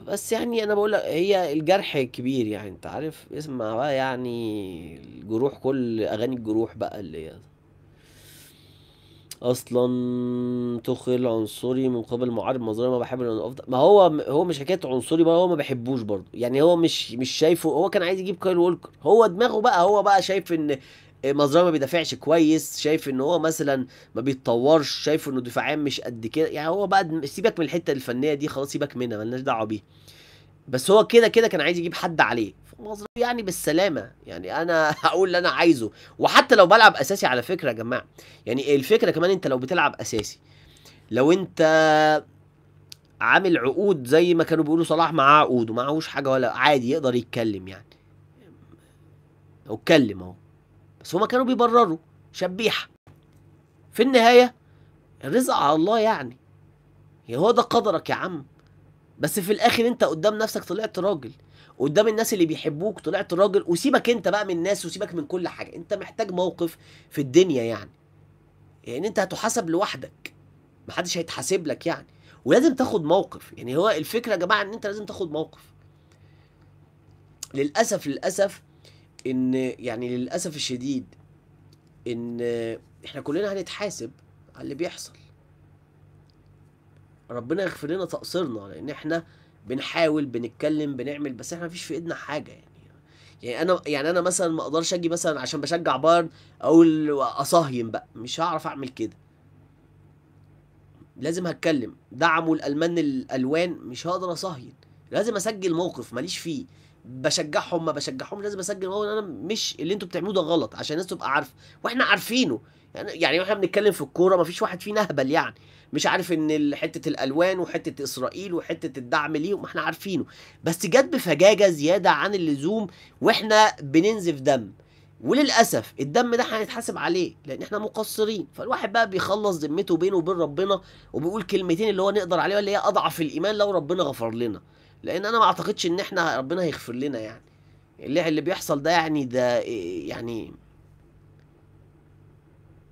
بس يعني انا بقول لك هي الجرح كبير يعني انت عارف اسمع بقى يعني الجروح كل اغاني الجروح بقى اللي هي اصلا تخل عنصري من قبل معارض مظلمه بحب ان افضل ما هو هو مش حكايه عنصري بقى هو ما بحبوش برضه يعني هو مش مش شايفه هو كان عايز يجيب كايل وولكر هو دماغه بقى هو بقى شايف ان مزرعه ما بيدافعش كويس شايف ان هو مثلا ما بيتطورش شايف انه دفاعيا مش قد كده يعني هو بقى سيبك من الحته الفنيه دي خلاص سيبك منها مالناش دعوه بيها بس هو كده كده كان عايز يجيب حد عليه يعني بالسلامه يعني انا هقول اللي انا عايزه وحتى لو بلعب اساسي على فكره يا جماعه يعني الفكره كمان انت لو بتلعب اساسي لو انت عامل عقود زي ما كانوا بيقولوا صلاح معاه عقود ومعهوش حاجه ولا عادي يقدر يتكلم يعني اتكلم اهو بس هما كانوا بيبرروا شبيحة في النهاية الرزق على الله يعني يا هو ده قدرك يا عم بس في الاخر انت قدام نفسك طلعت راجل قدام الناس اللي بيحبوك طلعت راجل وسيبك انت بقى من الناس وسيبك من كل حاجه انت محتاج موقف في الدنيا يعني يعني انت هتحاسب لوحدك محدش هيتحاسب لك يعني ولازم تاخد موقف يعني هو الفكره يا جماعه ان انت لازم تاخد موقف للاسف للاسف ان يعني للاسف الشديد ان احنا كلنا هنتحاسب على اللي بيحصل ربنا يغفر لنا تقصيرنا لان احنا بنحاول بنتكلم بنعمل بس احنا مفيش في ايدنا حاجه يعني يعني انا يعني انا مثلا ما اقدرش اجي مثلا عشان بشجع بايرن اقول اصهين بقى مش هعرف اعمل كده لازم هتكلم دعموا الالمان الالوان مش هقدر اصهين لازم اسجل موقف ماليش فيه بشجعهم ما بشجعهم لازم اسجل هو انا مش اللي انتوا بتعملوه ده غلط عشان الناس تبقى عارفه واحنا عارفينه يعني, يعني واحنا بنتكلم في الكوره ما فيش واحد فينا اهبل يعني مش عارف ان حته الالوان وحته اسرائيل وحته الدعم ليهم ما احنا عارفينه بس جت بفجاجه زياده عن اللزوم واحنا بننزف دم وللاسف الدم ده هنتحاسب عليه لان احنا مقصرين فالواحد بقى بيخلص ذمته بينه وبين ربنا وبيقول كلمتين اللي هو نقدر عليه اللي هي اضعف الايمان لو ربنا غفر لنا لان انا ما اعتقدش ان احنا ربنا هيغفر لنا يعني اللي اللي بيحصل ده يعني ده يعني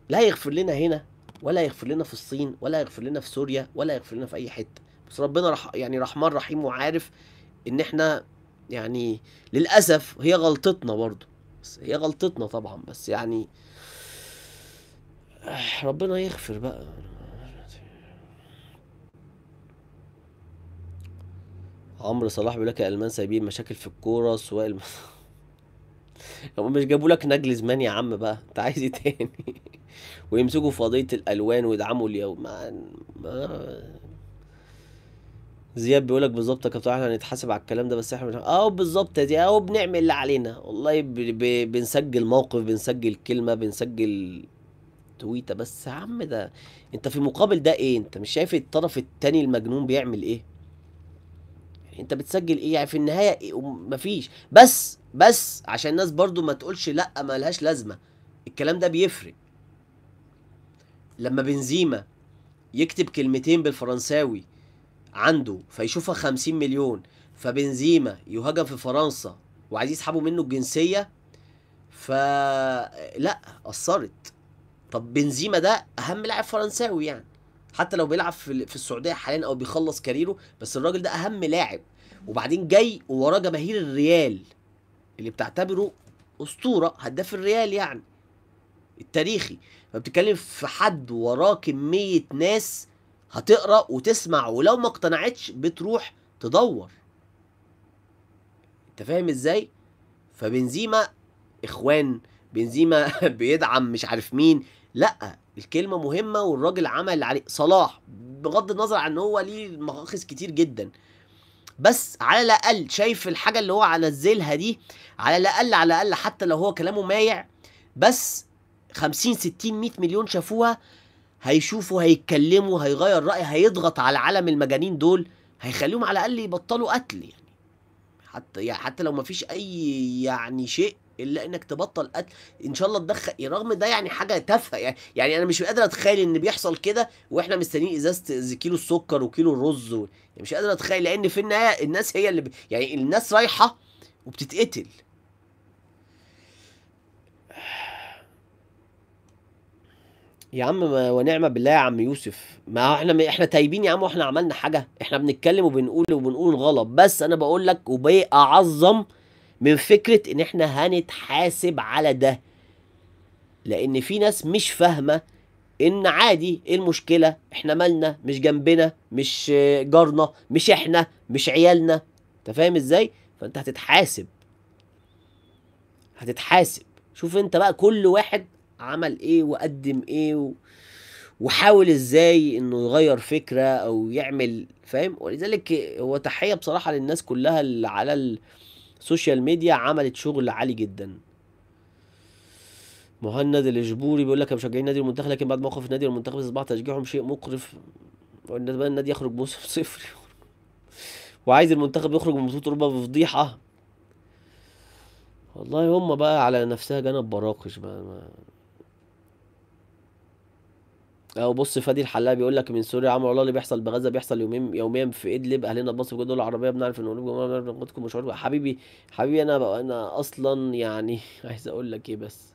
لا يغفر لنا هنا ولا يغفر لنا في الصين ولا يغفر لنا في سوريا ولا يغفر لنا في اي حته بس ربنا رح يعني رحمن رحيم وعارف ان احنا يعني للاسف هي غلطتنا برضو بس هي غلطتنا طبعا بس يعني ربنا يغفر بقى عمرو صلاح بيقول لك الالمان سايبين مشاكل في الكوره سواء الم... هم مش جابوا لك نجلزمان يا عم بقى انت عايز ايه تاني ويمسكوا في قضيه الالوان ويدعموا اليوم ما... زياد بيقول لك بالظبط يا كابتن احنا هنتحاسب على الكلام ده بس احنا اه بالظبط دي اهو بنعمل اللي علينا والله ب... ب... بنسجل موقف بنسجل كلمه بنسجل تويته بس يا عم ده انت في مقابل ده ايه انت مش شايف الطرف التاني المجنون بيعمل ايه انت بتسجل ايه يعني في النهايه إيه مفيش بس بس عشان الناس برضو ما تقولش لا لهاش لازمه الكلام ده بيفرق لما بنزيما يكتب كلمتين بالفرنساوي عنده فيشوفها 50 مليون فبنزيما يهاجم في فرنسا وعايز يسحبوا منه الجنسيه فلا اثرت طب بنزيما ده اهم لاعب فرنساوي يعني حتى لو بيلعب في, في السعوديه حاليا او بيخلص كاريره بس الراجل ده اهم لاعب وبعدين جاي ووراه جماهير الريال اللي بتعتبره اسطوره هداف الريال يعني التاريخي فبتتكلم في حد وراه كميه ناس هتقرا وتسمع ولو ما اقتنعتش بتروح تدور انت فاهم ازاي فبنزيما اخوان بنزيما بيدعم مش عارف مين لا الكلمه مهمه والراجل عمل عليه صلاح بغض النظر عن ان هو ليه مراخص كتير جدا بس على الاقل شايف الحاجه اللي هو نزلها دي على الاقل على الاقل حتى لو هو كلامه مايع بس 50 60 100 مليون شافوها هيشوفوا هيتكلموا هيغير رأي هيضغط على عالم المجانين دول هيخليهم على الاقل يبطلوا قتل يعني حتى يعني حتى لو مفيش اي يعني شيء الا انك تبطل قتل ان شاء الله تدخل إيه، رغم ده يعني حاجه تافهه يعني يعني انا مش قادر اتخيل ان بيحصل كده واحنا مستنيين ازازه كيلو السكر وكيلو الرز و... يعني مش قادر اتخيل لان في النهايه الناس هي اللي ب... يعني الناس رايحه وبتتقتل يا عم ما ونعم بالله يا عم يوسف ما احنا احنا تايبين يا عم واحنا عملنا حاجه احنا بنتكلم وبنقول وبنقول غلط بس انا بقول لك وبيعظم من فكره ان احنا هنتحاسب على ده لان في ناس مش فاهمه ان عادي ايه المشكله احنا مالنا مش جنبنا مش جارنا مش احنا مش عيالنا انت فاهم ازاي فانت هتتحاسب هتتحاسب شوف انت بقى كل واحد عمل ايه وقدم ايه و... وحاول ازاي انه يغير فكره او يعمل فاهم ولذلك هو تحيه بصراحه للناس كلها اللي على ال... السوشيال ميديا عملت شغل عالي جدا مهند الجبوري بيقول لك مشجعين النادي المنتخب لكن بعد موقف النادي المنتخب اصبح تشجيعهم شيء مقرف وان النادي يخرج موسم صفر وعايز المنتخب يخرج من بطوله اوروبا بفضيحه والله هم بقى على نفسها جنب براقش بقى اهو بص فادي الحلاق بيقول لك من سوريا عمرو والله اللي بيحصل بغزه بيحصل يومين يوميا في ادلب اهلنا بنبص في الدول العربيه بنعرف ان قلوبكم مش عارف حبيبي حبيبي انا انا اصلا يعني عايز اقول لك ايه بس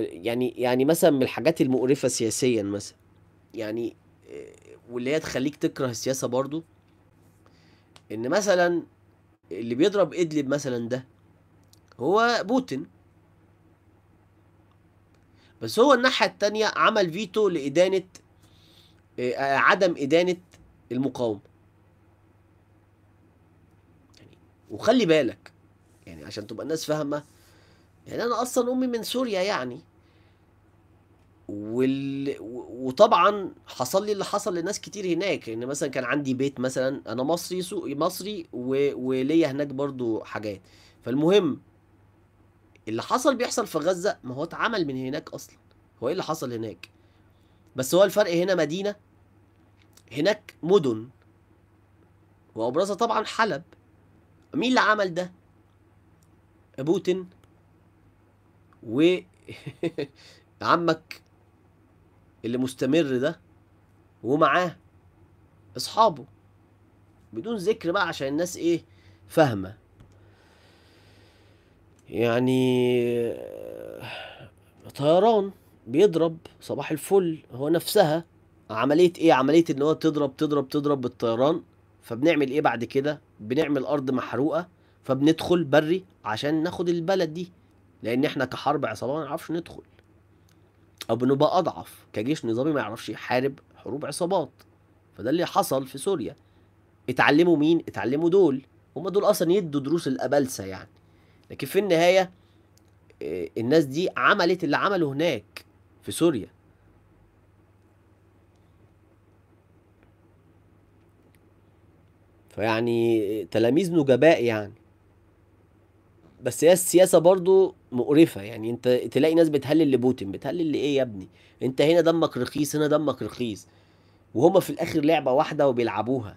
يعني يعني مثلا من الحاجات المقرفه سياسيا مثلا يعني آه، واللي هي تخليك تكره السياسه برضو ان مثلا اللي بيضرب ادلب مثلا ده هو بوتين بس هو الناحيه الثانيه عمل فيتو لادانه آه، عدم ادانه المقاومه يعني وخلي بالك يعني عشان تبقى الناس فاهمه يعني انا اصلا امي من سوريا يعني وال... وطبعا حصل لي اللي حصل لناس كتير هناك ان يعني مثلا كان عندي بيت مثلا انا مصري سو... مصري و... وليا هناك برضو حاجات فالمهم اللي حصل بيحصل في غزه ما هو اتعمل من هناك اصلا هو ايه اللي حصل هناك بس هو الفرق هنا مدينه هناك مدن وابرزها طبعا حلب مين اللي عمل ده بوتين و عمك اللي مستمر ده ومعاه اصحابه بدون ذكر بقى عشان الناس ايه فاهمه يعني طيران بيضرب صباح الفل هو نفسها عملية ايه عملية ان هو تضرب تضرب تضرب بالطيران فبنعمل ايه بعد كده بنعمل ارض محروقة فبندخل بري عشان ناخد البلد دي لان احنا كحرب عصابة ما نعرفش ندخل او بنبقى اضعف كجيش نظامي ما يعرفش يحارب حروب عصابات فده اللي حصل في سوريا اتعلموا مين اتعلموا دول هما دول اصلا يدوا دروس الابلسه يعني لكن في النهايه آه، الناس دي عملت اللي عمله هناك في سوريا فيعني تلاميذ نجباء يعني بس هي السياسة برضو مقرفة يعني انت تلاقي ناس بتهلل لبوتين بتهلل لإيه يا ابني انت هنا دمك رخيص هنا دمك رخيص وهما في الآخر لعبة واحدة وبيلعبوها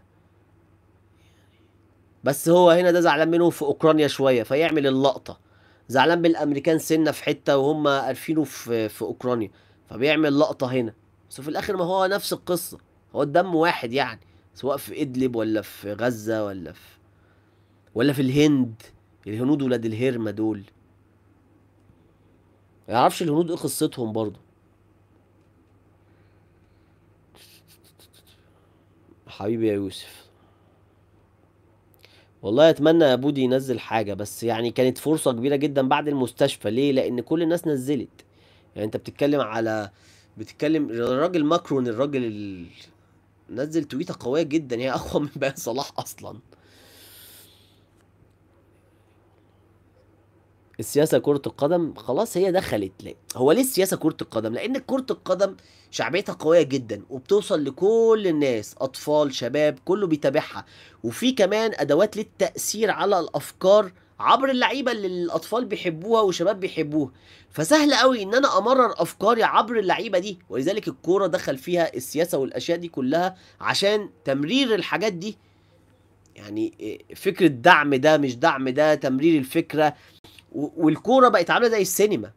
بس هو هنا ده زعلان منهم في اوكرانيا شويه فيعمل اللقطه زعلان بالامريكان سنه في حته وهم قارفينه في في اوكرانيا فبيعمل لقطه هنا بس في الاخر ما هو نفس القصه هو الدم واحد يعني سواء في ادلب ولا في غزه ولا في ولا في الهند الهنود ولاد الهرمه دول ما يعرفش الهنود ايه قصتهم برضه حبيبي يا يوسف والله اتمنى يا بودي ينزل حاجه بس يعني كانت فرصه كبيره جدا بعد المستشفى ليه لان كل الناس نزلت يعني انت بتتكلم على بتتكلم الراجل ماكرون الراجل ال... نزل تويته قويه جدا هي اقوى من بقى صلاح اصلا السياسه كره القدم خلاص هي دخلت ليه هو ليه السياسه كره القدم لان كره القدم شعبيتها قويه جدا وبتوصل لكل الناس اطفال شباب كله بيتابعها وفي كمان ادوات للتاثير على الافكار عبر اللعيبه اللي الاطفال بيحبوها وشباب بيحبوها فسهل قوي ان انا امرر افكاري عبر اللعيبه دي ولذلك الكوره دخل فيها السياسه والاشياء دي كلها عشان تمرير الحاجات دي يعني آه، فكره دعم ده مش دعم ده تمرير الفكره والكوره بقت عامله زي السينما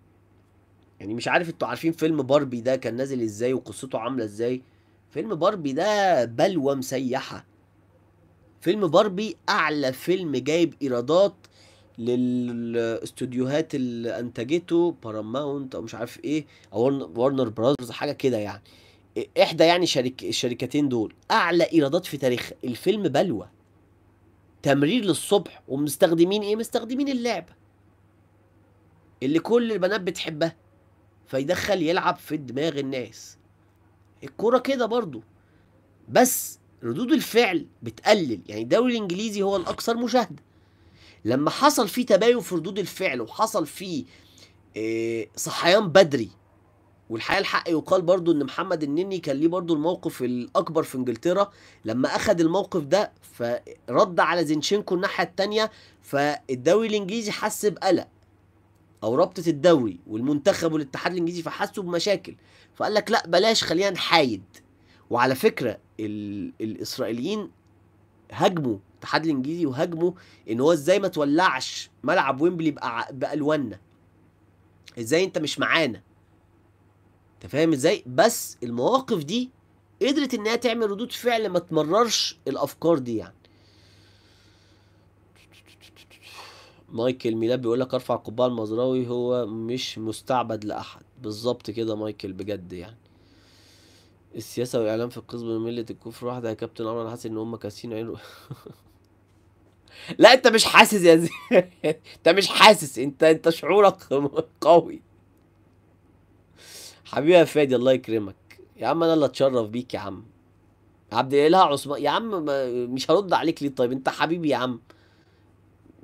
يعني مش عارف انتوا عارفين فيلم باربي ده كان نازل ازاي وقصته عامله ازاي فيلم باربي ده بلوه مسيحه فيلم باربي اعلى فيلم جايب ايرادات للاستوديوهات اللي انتجته باراماونت او مش عارف ايه او وارنر براذرز حاجه كده يعني احدى يعني شرك الشركتين دول اعلى ايرادات في تاريخها الفيلم بلوه تمرير للصبح ومستخدمين ايه مستخدمين اللعبه اللي كل البنات بتحبها فيدخل يلعب في دماغ الناس الكوره كده برضو بس ردود الفعل بتقلل يعني الدوري الانجليزي هو الاكثر مشاهده لما حصل فيه تباين في ردود الفعل وحصل فيه آه، صحيان بدري والحقيقه الحق يقال برضو ان محمد النني كان ليه برضو الموقف الاكبر في انجلترا لما اخد الموقف ده فرد على زينشينكو الناحيه الثانيه فالدوري الانجليزي حس بقلق او رابطه الدوري والمنتخب والاتحاد الانجليزي فحسوا بمشاكل فقال لك لا بلاش خلينا نحايد وعلى فكره الاسرائيليين هاجموا الاتحاد الانجليزي وهاجموا ان هو ازاي ما تولعش ملعب ويمبلي بالواننا ازاي انت مش معانا انت فاهم ازاي بس المواقف دي قدرت انها تعمل ردود فعل ما تمررش الافكار دي يعني مايكل ميلاد بيقول لك ارفع القبعه المزراوي هو مش مستعبد لاحد بالظبط كده مايكل بجد يعني السياسه والاعلام في القسم من مله الكفر واحده يا كابتن عمر انا حاسس ان هم كاسين عينه لا انت مش حاسس يا زي انت مش حاسس انت انت شعورك قوي حبيبي يا فادي الله يكرمك يا عم انا اللي اتشرف بيك يا عم عبد الاله عثمان يا عم مش هرد عليك ليه طيب انت حبيبي يا عم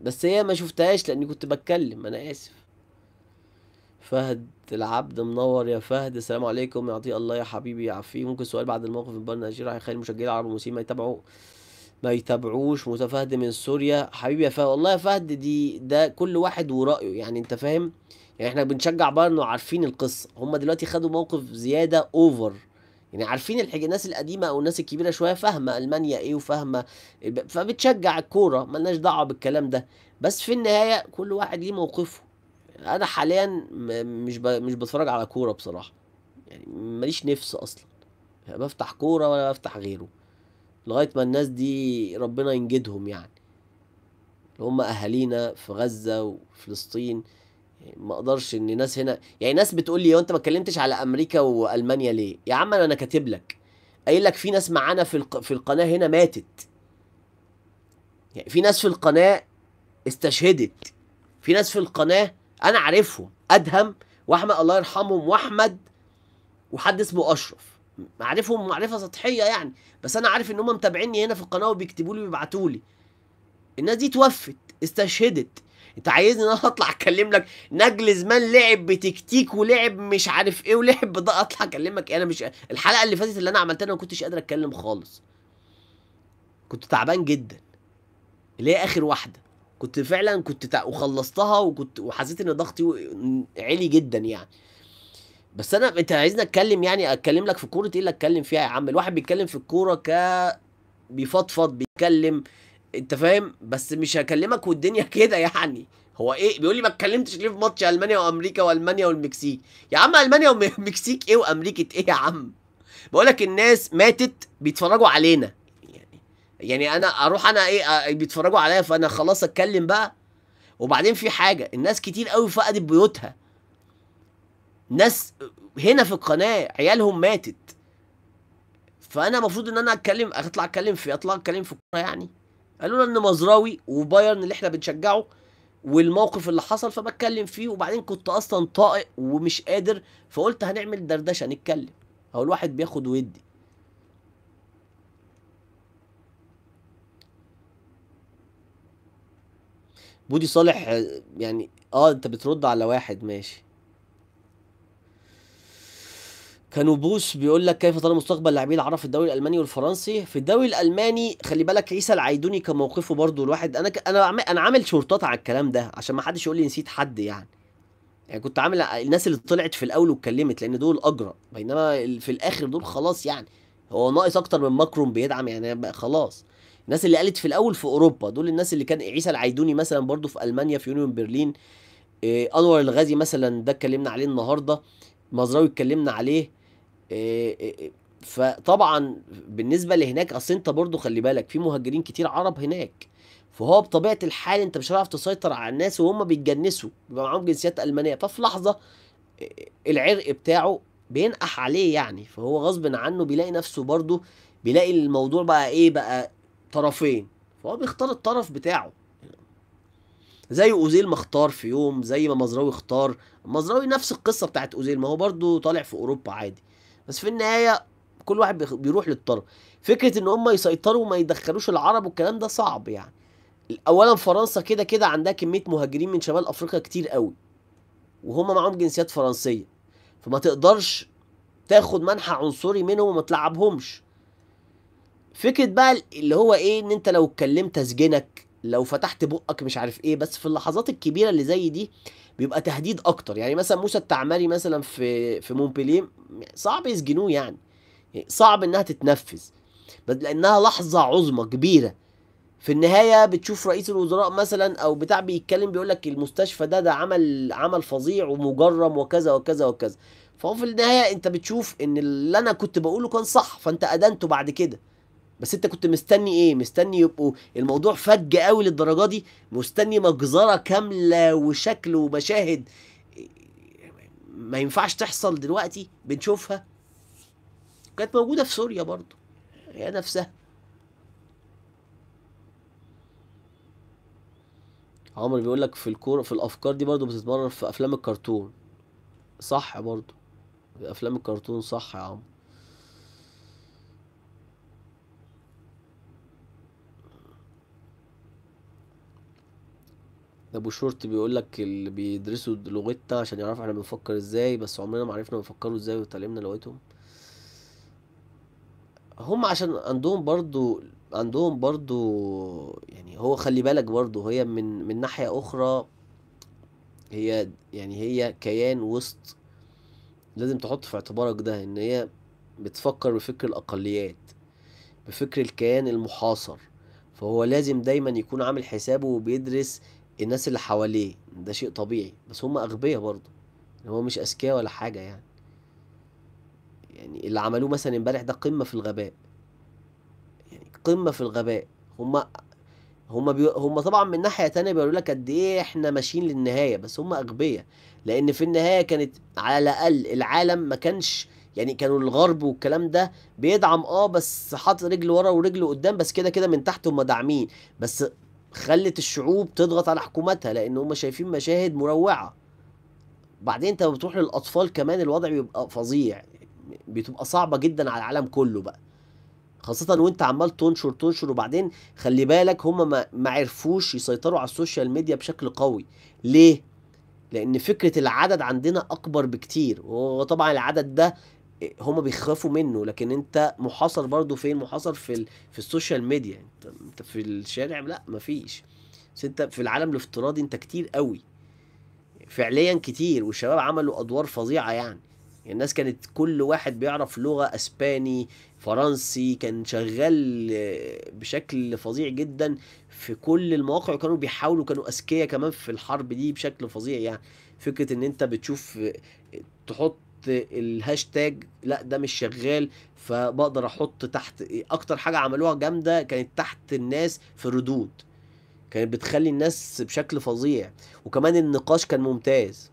بس هي ما شفتهاش لاني كنت بتكلم انا اسف فهد العبد منور يا فهد السلام عليكم يعطيه الله يا حبيبي يعفيه ممكن سؤال بعد الموقف من بلد نيجيريا هيخلي المشجعين العرب المسلمين ما يتابعوا ما يتابعوش متفهد من سوريا حبيبي يا فهد والله يا فهد دي ده كل واحد ورأيه يعني انت فاهم يعني احنا بنشجع بايرن وعارفين القصه هم دلوقتي خدوا موقف زياده اوفر يعني عارفين الحاجة الناس القديمه او الناس الكبيره شويه فاهمه المانيا ايه وفاهمه فبتشجع الكوره مالناش دعوه بالكلام ده بس في النهايه كل واحد ليه موقفه انا حاليا مش ب... مش بتفرج على كوره بصراحه يعني ماليش نفس اصلا يعني بفتح كوره ولا بفتح غيره لغايه ما الناس دي ربنا ينجدهم يعني اللي هم اهالينا في غزه وفلسطين ما اقدرش ان ناس هنا يعني ناس بتقول لي انت ما اتكلمتش على امريكا والمانيا ليه يا عم انا كاتب لك قايل لك في ناس معانا في الق... في القناه هنا ماتت يعني في ناس في القناه استشهدت في ناس في القناه انا عارفهم ادهم واحمد الله يرحمهم واحمد وحد اسمه اشرف عارفهم معرفه سطحيه يعني بس انا عارف ان هم متابعيني هنا في القناه وبيكتبوا لي وبيبعتوا لي الناس دي توفت استشهدت انت عايزني ان انا اطلع اكلم لك زمان لعب بتكتيك ولعب مش عارف ايه ولعب بده اطلع اكلمك ايه انا مش الحلقه اللي فاتت اللي انا عملتها انا ما كنتش قادر اتكلم خالص كنت تعبان جدا اللي هي اخر واحده كنت فعلا كنت تع... وخلصتها وكنت وحسيت ان ضغطي عالي جدا يعني بس انا انت عايزني اتكلم يعني اتكلم لك في كوره ايه اللي اتكلم فيها يا عم الواحد بيتكلم في الكوره ك بيفضفض بيتكلم انت فاهم بس مش هكلمك والدنيا كده يعني هو ايه بيقول لي ما اتكلمتش ليه في ماتش المانيا وامريكا والمانيا والمكسيك يا عم المانيا والمكسيك ايه وامريكا ايه يا عم بقول لك الناس ماتت بيتفرجوا علينا يعني يعني انا اروح انا ايه بيتفرجوا عليا فانا خلاص اتكلم بقى وبعدين في حاجه الناس كتير قوي فقدت بيوتها ناس هنا في القناه عيالهم ماتت فانا المفروض ان انا اتكلم اطلع اتكلم في اطلع اتكلم في الكوره يعني قالوا لنا ان مزراوي وبايرن اللي احنا بنشجعه والموقف اللي حصل فبتكلم فيه وبعدين كنت اصلا طائق ومش قادر فقلت هنعمل دردشه نتكلم هو الواحد بياخد ويدي بودي صالح يعني اه انت بترد على واحد ماشي كانوا بوس بيقول لك كيف ظل مستقبل لاعبي العرب في الدوري الالماني والفرنسي في الدوري الالماني خلي بالك عيسى العيدوني كان موقفه برضه الواحد انا ك... انا عم... انا عامل شورتات على الكلام ده عشان ما حدش يقول لي نسيت حد يعني يعني كنت عامل الناس اللي طلعت في الاول واتكلمت لان دول اجرى بينما في الاخر دول خلاص يعني هو ناقص اكتر من ماكرون بيدعم يعني،, يعني بقى خلاص الناس اللي قالت في الاول في اوروبا دول الناس اللي كان عيسى العيدوني مثلا برضه في المانيا في يونيون برلين إيه انور الغازي مثلا ده اتكلمنا عليه النهارده مزراوي اتكلمنا عليه آه، آه، آه، فطبعا بالنسبه لهناك اصل انت برضو خلي بالك في مهاجرين كتير عرب هناك فهو بطبيعه الحال انت مش هتعرف تسيطر على الناس وهم بيتجنسوا بيبقى معاهم جنسيات المانيه ففي لحظه العرق بتاعه بينقح عليه يعني فهو غصب عنه بيلاقي نفسه برضه بيلاقي الموضوع بقى ايه بقى طرفين فهو بيختار الطرف بتاعه زي اوزيل ما اختار في يوم زي ما مزراوي اختار مزراوي نفس القصه بتاعت اوزيل ما هو برضه طالع في اوروبا عادي بس في النهايه كل واحد بيروح للطرف فكره ان هم يسيطروا وما يدخلوش العرب والكلام ده صعب يعني اولا فرنسا كده كده عندها كميه مهاجرين من شمال افريقيا كتير قوي وهم معاهم جنسيات فرنسيه فما تقدرش تاخد منحى عنصري منهم وما تلعبهمش فكره بقى اللي هو ايه ان انت لو اتكلمت اسجنك لو فتحت بقك مش عارف ايه بس في اللحظات الكبيره اللي زي دي بيبقى تهديد اكتر يعني مثلا موسى التعمري مثلا في في مونبيليه صعب يسجنوه يعني. يعني صعب انها تتنفذ بس لانها لحظه عظمى كبيره في النهايه بتشوف رئيس الوزراء مثلا او بتاع بيتكلم بيقول لك المستشفى ده ده عمل عمل فظيع ومجرم وكذا وكذا وكذا فهو في النهايه انت بتشوف ان اللي انا كنت بقوله كان صح فانت ادنته بعد كده بس انت كنت مستني ايه مستني يبقوا الموضوع فج قوي للدرجه دي مستني مجزره كامله وشكل ومشاهد ما ينفعش تحصل دلوقتي بنشوفها كانت موجوده في سوريا برضو هي نفسها عمر بيقول لك في الكوره في الافكار دي برضو بتتمرن في افلام الكرتون صح برضو افلام الكرتون صح يا عمرو ده ابو شورت بيقول لك اللي بيدرسوا لغتها عشان يعرفوا احنا بنفكر ازاي بس عمرنا ما عرفنا بنفكروا ازاي وتعلمنا لغتهم هم عشان عندهم برضو عندهم برضو يعني هو خلي بالك برضو هي من من ناحية أخرى هي يعني هي كيان وسط لازم تحط في اعتبارك ده إن هي بتفكر بفكر الأقليات بفكر الكيان المحاصر فهو لازم دايما يكون عامل حسابه وبيدرس الناس اللي حواليه ده شيء طبيعي بس هم اغبياء برضه يعني هو مش اذكياء ولا حاجه يعني يعني اللي عملوه مثلا امبارح ده قمه في الغباء يعني قمه في الغباء هم هم بي... هم طبعا من ناحيه تانية بيقولوا لك قد ايه احنا ماشيين للنهايه بس هم اغبياء لان في النهايه كانت على الاقل العالم ما كانش يعني كانوا الغرب والكلام ده بيدعم اه بس حاطط رجل ورا ورجل قدام بس كده كده من تحت هم داعمين بس خلت الشعوب تضغط على حكوماتها لان هم شايفين مشاهد مروعه بعدين انت بتروح للاطفال كمان الوضع بيبقى فظيع بتبقى صعبه جدا على العالم كله بقى خاصة وانت عمال تنشر تنشر وبعدين خلي بالك هم ما عرفوش يسيطروا على السوشيال ميديا بشكل قوي ليه؟ لان فكرة العدد عندنا اكبر بكتير وطبعا العدد ده هما بيخافوا منه لكن انت محاصر برضو فين محاصر في ال... في السوشيال ميديا انت انت في الشارع لا مفيش بس انت في العالم الافتراضي انت كتير قوي فعليا كتير والشباب عملوا ادوار فظيعه يعني, يعني الناس كانت كل واحد بيعرف لغه اسباني فرنسي كان شغال آه، بشكل فظيع جدا في كل المواقع وكانوا بيحاولوا كانوا اذكياء كمان في الحرب دي بشكل فظيع يعني فكره ان انت بتشوف آه، تحط الهاشتاج لا ده مش شغال فبقدر احط تحت اكتر حاجه عملوها جامده كانت تحت الناس في ردود كانت بتخلي الناس بشكل فظيع وكمان النقاش كان ممتاز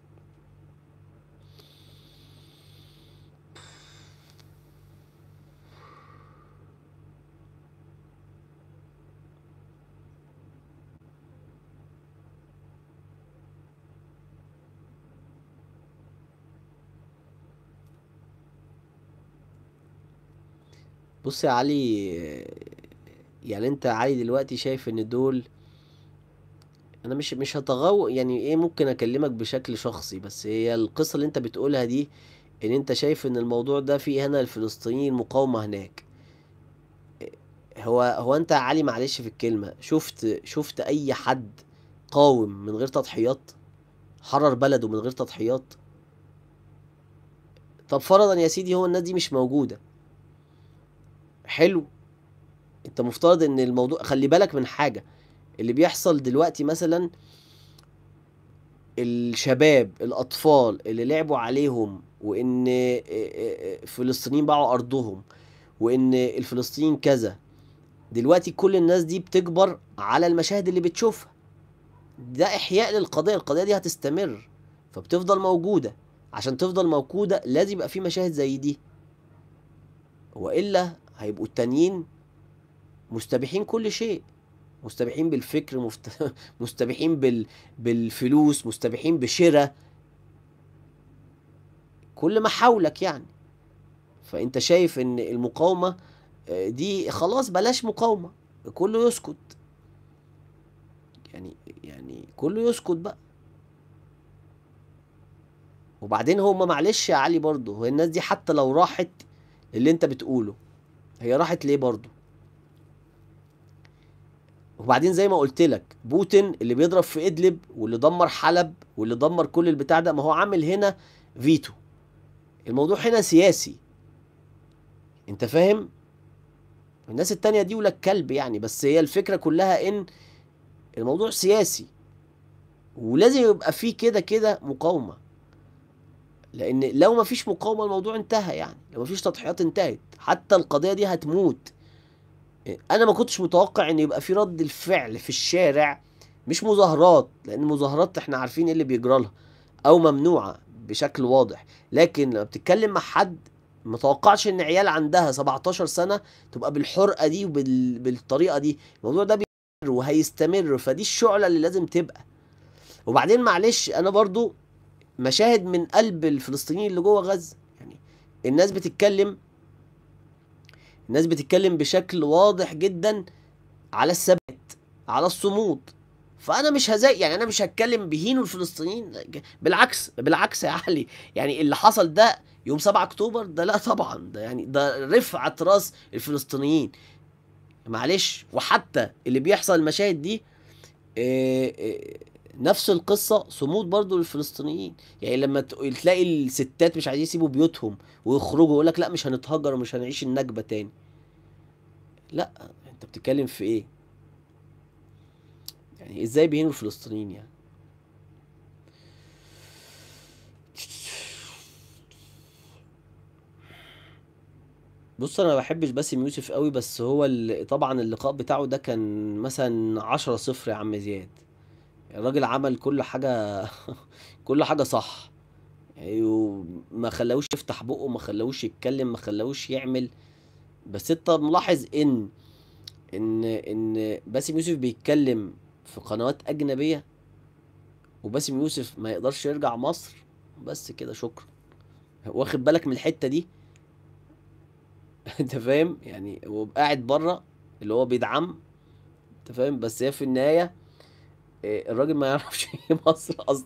بص يا علي يعني انت علي دلوقتي شايف ان دول انا مش مش هتغو يعني ايه ممكن اكلمك بشكل شخصي بس هي القصه اللي انت بتقولها دي ان انت شايف ان الموضوع ده فيه هنا الفلسطينيين مقاومه هناك هو هو انت يا علي معلش في الكلمه شفت شفت اي حد قاوم من غير تضحيات حرر بلده من غير تضحيات طب فرضا يا سيدي هو الناس دي مش موجوده حلو انت مفترض ان الموضوع خلي بالك من حاجه اللي بيحصل دلوقتي مثلا الشباب الاطفال اللي لعبوا عليهم وان الفلسطينيين باعوا ارضهم وان الفلسطينيين كذا دلوقتي كل الناس دي بتكبر على المشاهد اللي بتشوفها ده احياء للقضيه القضيه دي هتستمر فبتفضل موجوده عشان تفضل موجوده لازم يبقى في مشاهد زي دي والا هيبقوا التانيين مستبيحين كل شيء مستبيحين بالفكر مفت... مستبيحين بال... بالفلوس مستبيحين بشراء كل ما حولك يعني فانت شايف ان المقاومة آه، دي خلاص بلاش مقاومة كله يسكت يعني يعني كله يسكت بقى وبعدين هما معلش يا علي برضه الناس دي حتى لو راحت اللي انت بتقوله هي راحت ليه برضه وبعدين زي ما قلت لك بوتين اللي بيضرب في ادلب واللي دمر حلب واللي دمر كل البتاع ده ما هو عامل هنا فيتو الموضوع هنا سياسي انت فاهم الناس التانية دي ولك كلب يعني بس هي الفكرة كلها ان الموضوع سياسي ولازم يبقى فيه كده كده مقاومة لان لو ما فيش مقاومه الموضوع انتهى يعني لو ما فيش تضحيات انتهت حتى القضيه دي هتموت انا ما كنتش متوقع ان يبقى في رد الفعل في الشارع مش مظاهرات لان المظاهرات احنا عارفين ايه اللي بيجرى لها او ممنوعه بشكل واضح لكن لما بتتكلم مع حد متوقعش ان عيال عندها 17 سنه تبقى بالحرقه دي وبالطريقه دي الموضوع ده بيستمر وهيستمر فدي الشعله اللي لازم تبقى وبعدين معلش انا برضو مشاهد من قلب الفلسطينيين اللي جوه غزه يعني الناس بتتكلم الناس بتتكلم بشكل واضح جدا على الثبات على الصمود فانا مش هزاي يعني انا مش هتكلم بهينوا الفلسطينيين بالعكس بالعكس يا علي يعني اللي حصل ده يوم 7 اكتوبر ده لا طبعا ده يعني ده رفعه راس الفلسطينيين معلش وحتى اللي بيحصل المشاهد دي إيه إيه نفس القصة صمود برضو للفلسطينيين يعني لما تلاقي الستات مش عايزين يسيبوا بيوتهم ويخرجوا يقول لك لا مش هنتهجر ومش هنعيش النكبة تاني لا انت بتتكلم في ايه يعني ازاي بيهينوا الفلسطينيين يعني بص انا ما بحبش باسم يوسف قوي بس هو اللي طبعا اللقاء بتاعه ده كان مثلا 10 صفر يا عم زياد الراجل عمل كل حاجه كل حاجه صح وما يعني خلاهوش يفتح بقه ما خلاهوش يتكلم ما خلاهوش يعمل بس انت ملاحظ ان ان ان باسم يوسف بيتكلم في قنوات اجنبيه وباسم يوسف ما يقدرش يرجع مصر بس كده شكرا واخد بالك من الحته دي انت فاهم يعني هو قاعد بره اللي هو بيدعم انت فاهم بس هي في النهايه آه، الراجل ما يعرفش ايه مصر اصلا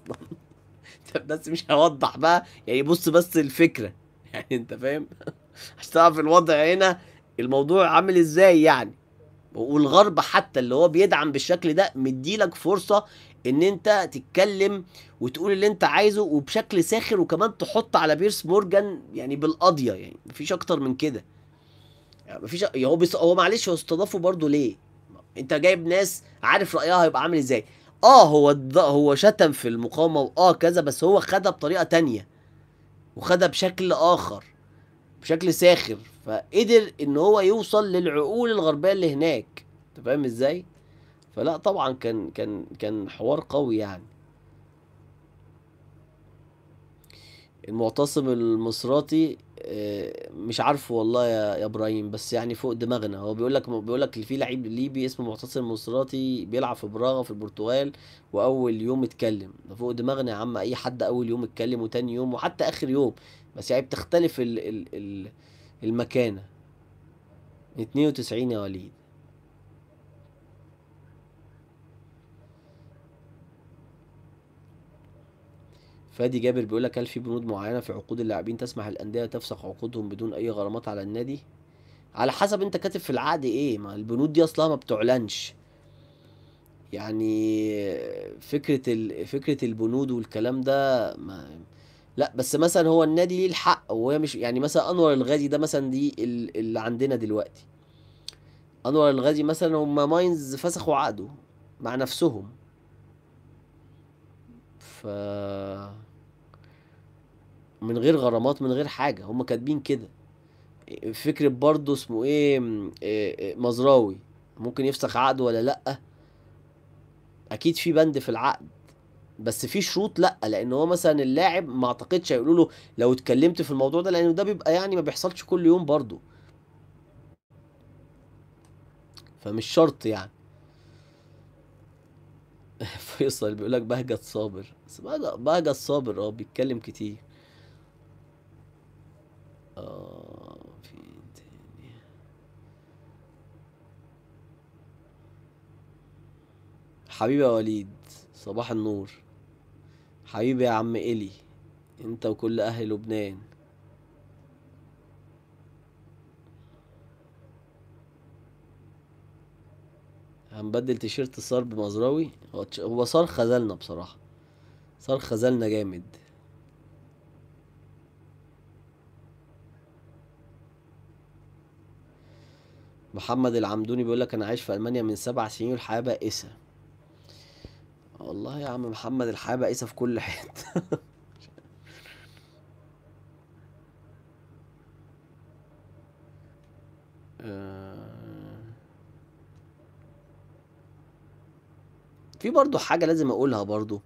طب بس مش هوضح بقى يعني بص بس الفكره يعني انت فاهم عشان تعرف الوضع هنا الموضوع عامل ازاي يعني والغرب حتى اللي هو بيدعم بالشكل ده مديلك فرصه ان انت تتكلم وتقول اللي انت عايزه وبشكل ساخر وكمان تحط على بيرس مورجان يعني بالقضيه يعني مفيش اكتر من كده يعني مفيش هو هو معلش هو استضافه برضه ليه انت جايب ناس عارف رايها هيبقى عامل ازاي اه هو هو شتم في المقاومه واه كذا بس هو خدها بطريقه تانية وخدها بشكل اخر بشكل ساخر فقدر ان هو يوصل للعقول الغربيه اللي هناك انت فاهم ازاي فلا طبعا كان كان كان حوار قوي يعني المعتصم المصراتي آه، مش عارفه والله يا, يا ابراهيم بس يعني فوق دماغنا هو بيقول لك بيقول لك في لعيب ليبي اسمه معتصم المصراتي بيلعب في براغا في البرتغال واول يوم اتكلم ده فوق دماغنا يا عم اي حد اول يوم اتكلم وتاني يوم وحتى اخر يوم بس يعني بتختلف ال ال ال المكانه 92 يا وليد فادي جابر بيقول لك هل في بنود معينه في عقود اللاعبين تسمح الانديه تفسخ عقودهم بدون اي غرامات على النادي على حسب انت كاتب في العقد ايه ما البنود دي اصلا ما بتعلنش يعني فكره ال... فكره البنود والكلام ده ما لا بس مثلا هو النادي ليه الحق وهي مش يعني مثلا انور الغازي ده مثلا دي اللي عندنا دلوقتي انور الغازي مثلا هما ماينز فسخوا عقده مع نفسهم ف من غير غرامات من غير حاجه هم كاتبين كده فكرة برضه اسمه ايه مزراوي ممكن يفسخ عقده ولا لا اكيد في بند في العقد بس في شروط لا لان هو مثلا اللاعب ما اعتقدش هيقولوا له لو اتكلمت في الموضوع ده لانه ده بيبقى يعني ما بيحصلش كل يوم برضه فمش شرط يعني فيصل بيقول لك بهجت صابر بهجة بهجت صابر اه بيتكلم كتير آه، في تاني حبيبي يا وليد صباح النور حبيبي يا عم إلي انت وكل اهل لبنان هنبدل تيشيرت صار بمزراوي هو صار خذلنا بصراحة صار خذلنا جامد محمد العمدوني بيقول لك انا عايش في المانيا من سبع سنين والحياه بائسه والله يا عم محمد الحياه بائسه في كل حته آه. في برضو حاجه لازم اقولها برضو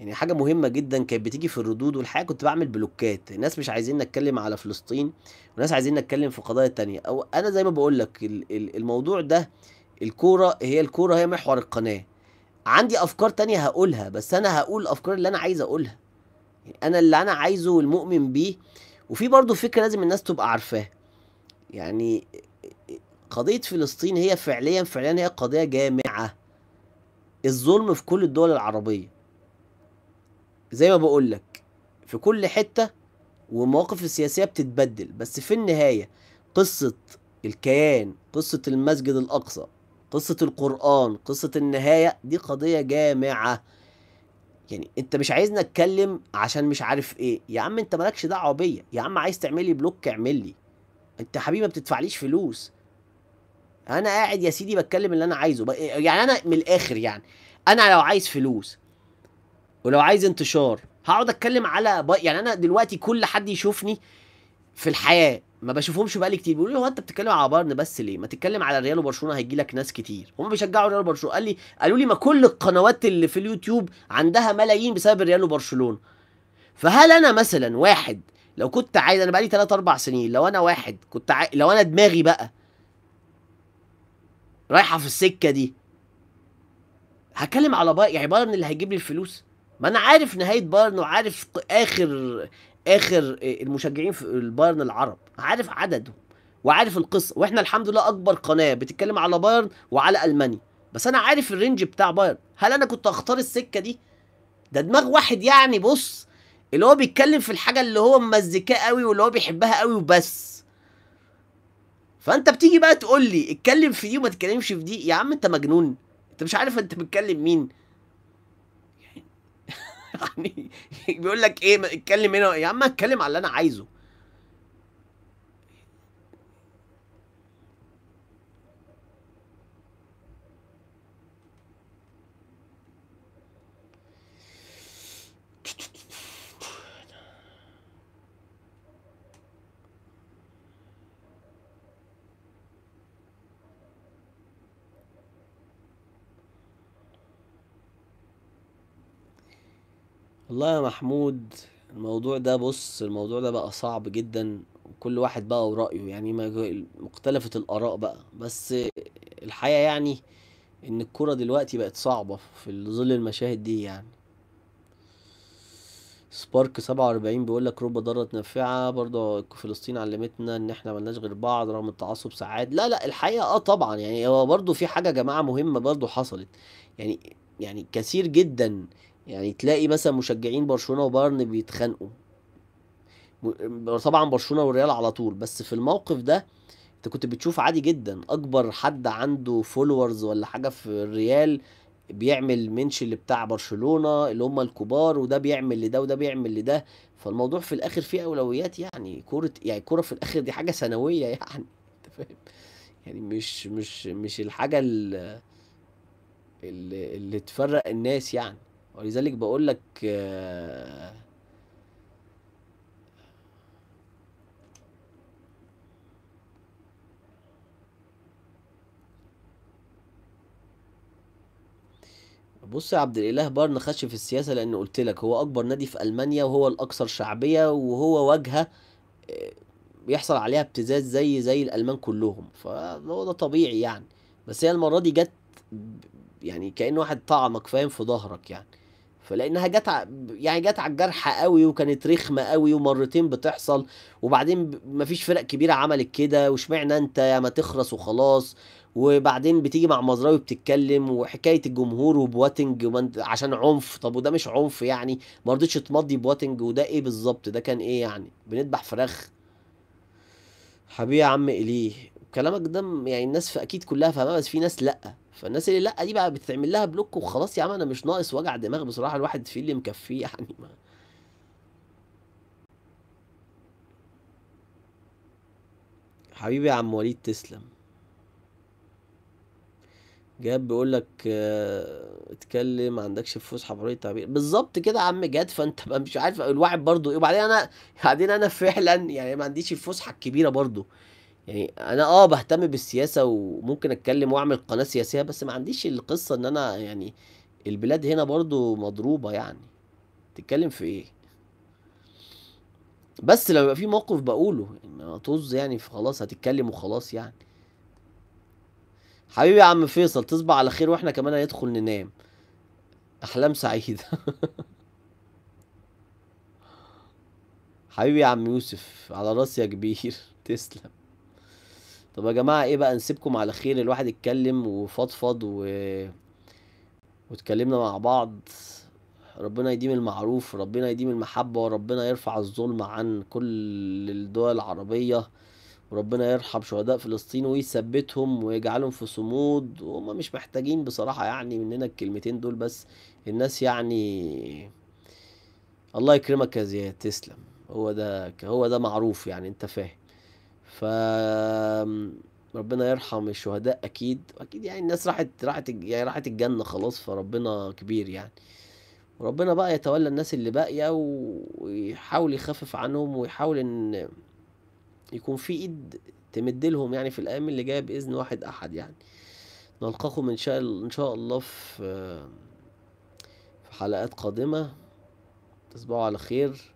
يعني حاجه مهمه جدا كانت بتيجي في الردود والحقيقه كنت بعمل بلوكات الناس مش عايزين نتكلم على فلسطين وناس عايزين نتكلم في قضايا تانية او انا زي ما بقول لك الموضوع ده الكوره هي الكوره هي محور القناه عندي افكار تانية هقولها بس انا هقول الافكار اللي انا عايز اقولها يعني انا اللي انا عايزه والمؤمن بيه وفي برضه فكره لازم الناس تبقى عارفاها يعني قضيه فلسطين هي فعليا فعليا هي قضيه جامعه الظلم في كل الدول العربيه زي ما بقول لك في كل حته والمواقف السياسيه بتتبدل بس في النهايه قصه الكيان قصه المسجد الاقصى قصه القران قصه النهايه دي قضيه جامعه يعني انت مش عايزني اتكلم عشان مش عارف ايه يا عم انت مالكش دعوه بيا يا عم عايز تعملي بلوك اعمل لي انت حبيبي ما بتدفعليش فلوس انا قاعد يا سيدي بتكلم اللي انا عايزه يعني انا من الاخر يعني انا لو عايز فلوس ولو عايز انتشار هقعد اتكلم على با... يعني انا دلوقتي كل حد يشوفني في الحياه ما بشوفهمش بقالي كتير بيقولوا لي هو انت بتتكلم على بايرن بس ليه ما تتكلم على ريال وبرشلونه هيجي لك ناس كتير هم بيشجعوا ريال وبرشلونه قال لي قالوا لي ما كل القنوات اللي في اليوتيوب عندها ملايين بسبب ريال وبرشلونه فهل انا مثلا واحد لو كنت عايز انا بقالي 3 4 سنين لو انا واحد كنت عاي... لو انا دماغي بقى رايحه في السكه دي هتكلم على بايرن يعني بايرن اللي هيجيب لي الفلوس ما انا عارف نهايه بايرن وعارف اخر اخر آه، المشجعين في البايرن العرب عارف عددهم وعارف القصه واحنا الحمد لله اكبر قناه بتتكلم على بايرن وعلى المانيا بس انا عارف الرينج بتاع بايرن هل انا كنت هختار السكه دي ده دماغ واحد يعني بص اللي هو بيتكلم في الحاجه اللي هو ممزكاه قوي واللي هو بيحبها قوي وبس فانت بتيجي بقى تقول لي اتكلم في دي وما تتكلمش في دي يا عم انت مجنون انت مش عارف انت بتكلم مين يعني بيقول لك ايه اتكلم هنا يا عم اتكلم على اللي انا عايزه والله يا محمود الموضوع ده بص الموضوع ده بقى صعب جدا وكل واحد بقى ورأيه يعني مختلفة الآراء بقى بس الحقيقة يعني إن الكورة دلوقتي بقت صعبة في ظل المشاهد دي يعني سبارك 47 بيقول لك رب ضارة نافعة برضه فلسطين علمتنا ان احنا ملناش غير بعض رغم التعصب ساعات لا لا الحقيقة اه طبعا يعني هو برضه في حاجة يا جماعة مهمة برضه حصلت يعني يعني كثير جدا يعني تلاقي مثلا مشجعين برشلونه وبايرن بيتخانقوا طبعا برشلونه والريال على طول بس في الموقف ده انت كنت بتشوف عادي جدا اكبر حد عنده فولورز ولا حاجه في الريال بيعمل منش اللي بتاع برشلونه اللي هم الكبار وده بيعمل لده وده بيعمل لده فالموضوع في الاخر فيه اولويات يعني كوره يعني الكوره في الاخر دي حاجه ثانويه يعني انت فاهم يعني مش مش مش الحاجه اللي, اللي تفرق الناس يعني ولذلك بقول لك آه، بص يا عبد الاله بار خش في السياسه لان قلت لك هو اكبر نادي في المانيا وهو الاكثر شعبيه وهو واجهه بيحصل آه، عليها ابتزاز زي زي الالمان كلهم فهو ده طبيعي يعني بس هي المره دي جت يعني كان واحد طعمك فاهم في ظهرك يعني فلانها جت ع... يعني جت على الجرح قوي وكانت رخمه قوي ومرتين بتحصل وبعدين مفيش فرق كبيره عملت كده واشمعنى انت يا ما تخرس وخلاص وبعدين بتيجي مع مزراوي بتتكلم وحكايه الجمهور وبواتنج عشان عنف طب وده مش عنف يعني ما رضيتش تمضي بواتنج وده ايه بالظبط ده كان ايه يعني بنذبح فراخ حبيبي يا عم اليه كلامك ده يعني الناس اكيد كلها فاهمه بس في ناس لا فالناس اللي لا دي بقى بتعمل لها بلوك وخلاص يا عم انا مش ناقص وجع دماغ بصراحه الواحد في اللي مكفيه يعني ما حبيبي يا عم وليد تسلم جاب بيقول لك آه، اتكلم ما عندكش فلوس حريه تعبير بالظبط كده يا عم جاد فانت مش عارف الواحد برضو ايه وبعدين انا بعدين انا فعلا يعني ما عنديش الفسحه الكبيره برضو يعني انا اه بهتم بالسياسه وممكن اتكلم واعمل قناه سياسيه بس ما عنديش القصه ان انا يعني البلاد هنا برضو مضروبه يعني تتكلم في ايه بس لما يبقى في موقف بقوله يعني طز يعني خلاص هتتكلم وخلاص يعني حبيبي يا عم فيصل تصبح على خير واحنا كمان هندخل ننام احلام سعيده حبيبي يا عم يوسف على راسي يا كبير تسلم طب يا جماعه ايه بقى نسيبكم على خير الواحد اتكلم وفضفض و واتكلمنا مع بعض ربنا يديم المعروف ربنا يديم المحبة وربنا يرفع الظلم عن كل الدول العربية وربنا يرحم شهداء فلسطين ويثبتهم ويجعلهم في صمود وهم مش محتاجين بصراحة يعني مننا الكلمتين دول بس الناس يعني الله يكرمك يا زياد تسلم هو ده هو ده معروف يعني انت فاهم ف ربنا يرحم الشهداء اكيد اكيد يعني الناس راحت راحت يعني راحت الجنه خلاص فربنا كبير يعني وربنا بقى يتولى الناس اللي باقيه ويحاول يخفف عنهم ويحاول ان يكون في ايد تمد لهم يعني في الايام اللي جايه باذن واحد احد يعني نلقاكم ان شاء ان شاء الله في في حلقات قادمه تصبحوا على خير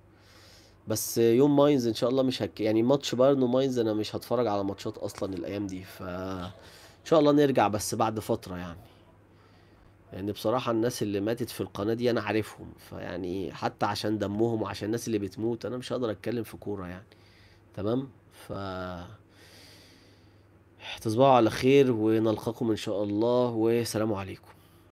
بس يوم ماينز ان شاء الله مش هك يعني ماتش بايرن وماينز انا مش هتفرج على ماتشات اصلا الايام دي ف ان شاء الله نرجع بس بعد فتره يعني لان يعني بصراحه الناس اللي ماتت في القناه دي انا عارفهم فيعني حتى عشان دمهم وعشان الناس اللي بتموت انا مش هقدر اتكلم في كوره يعني تمام ف تصبحوا على خير ونلقاكم ان شاء الله والسلام عليكم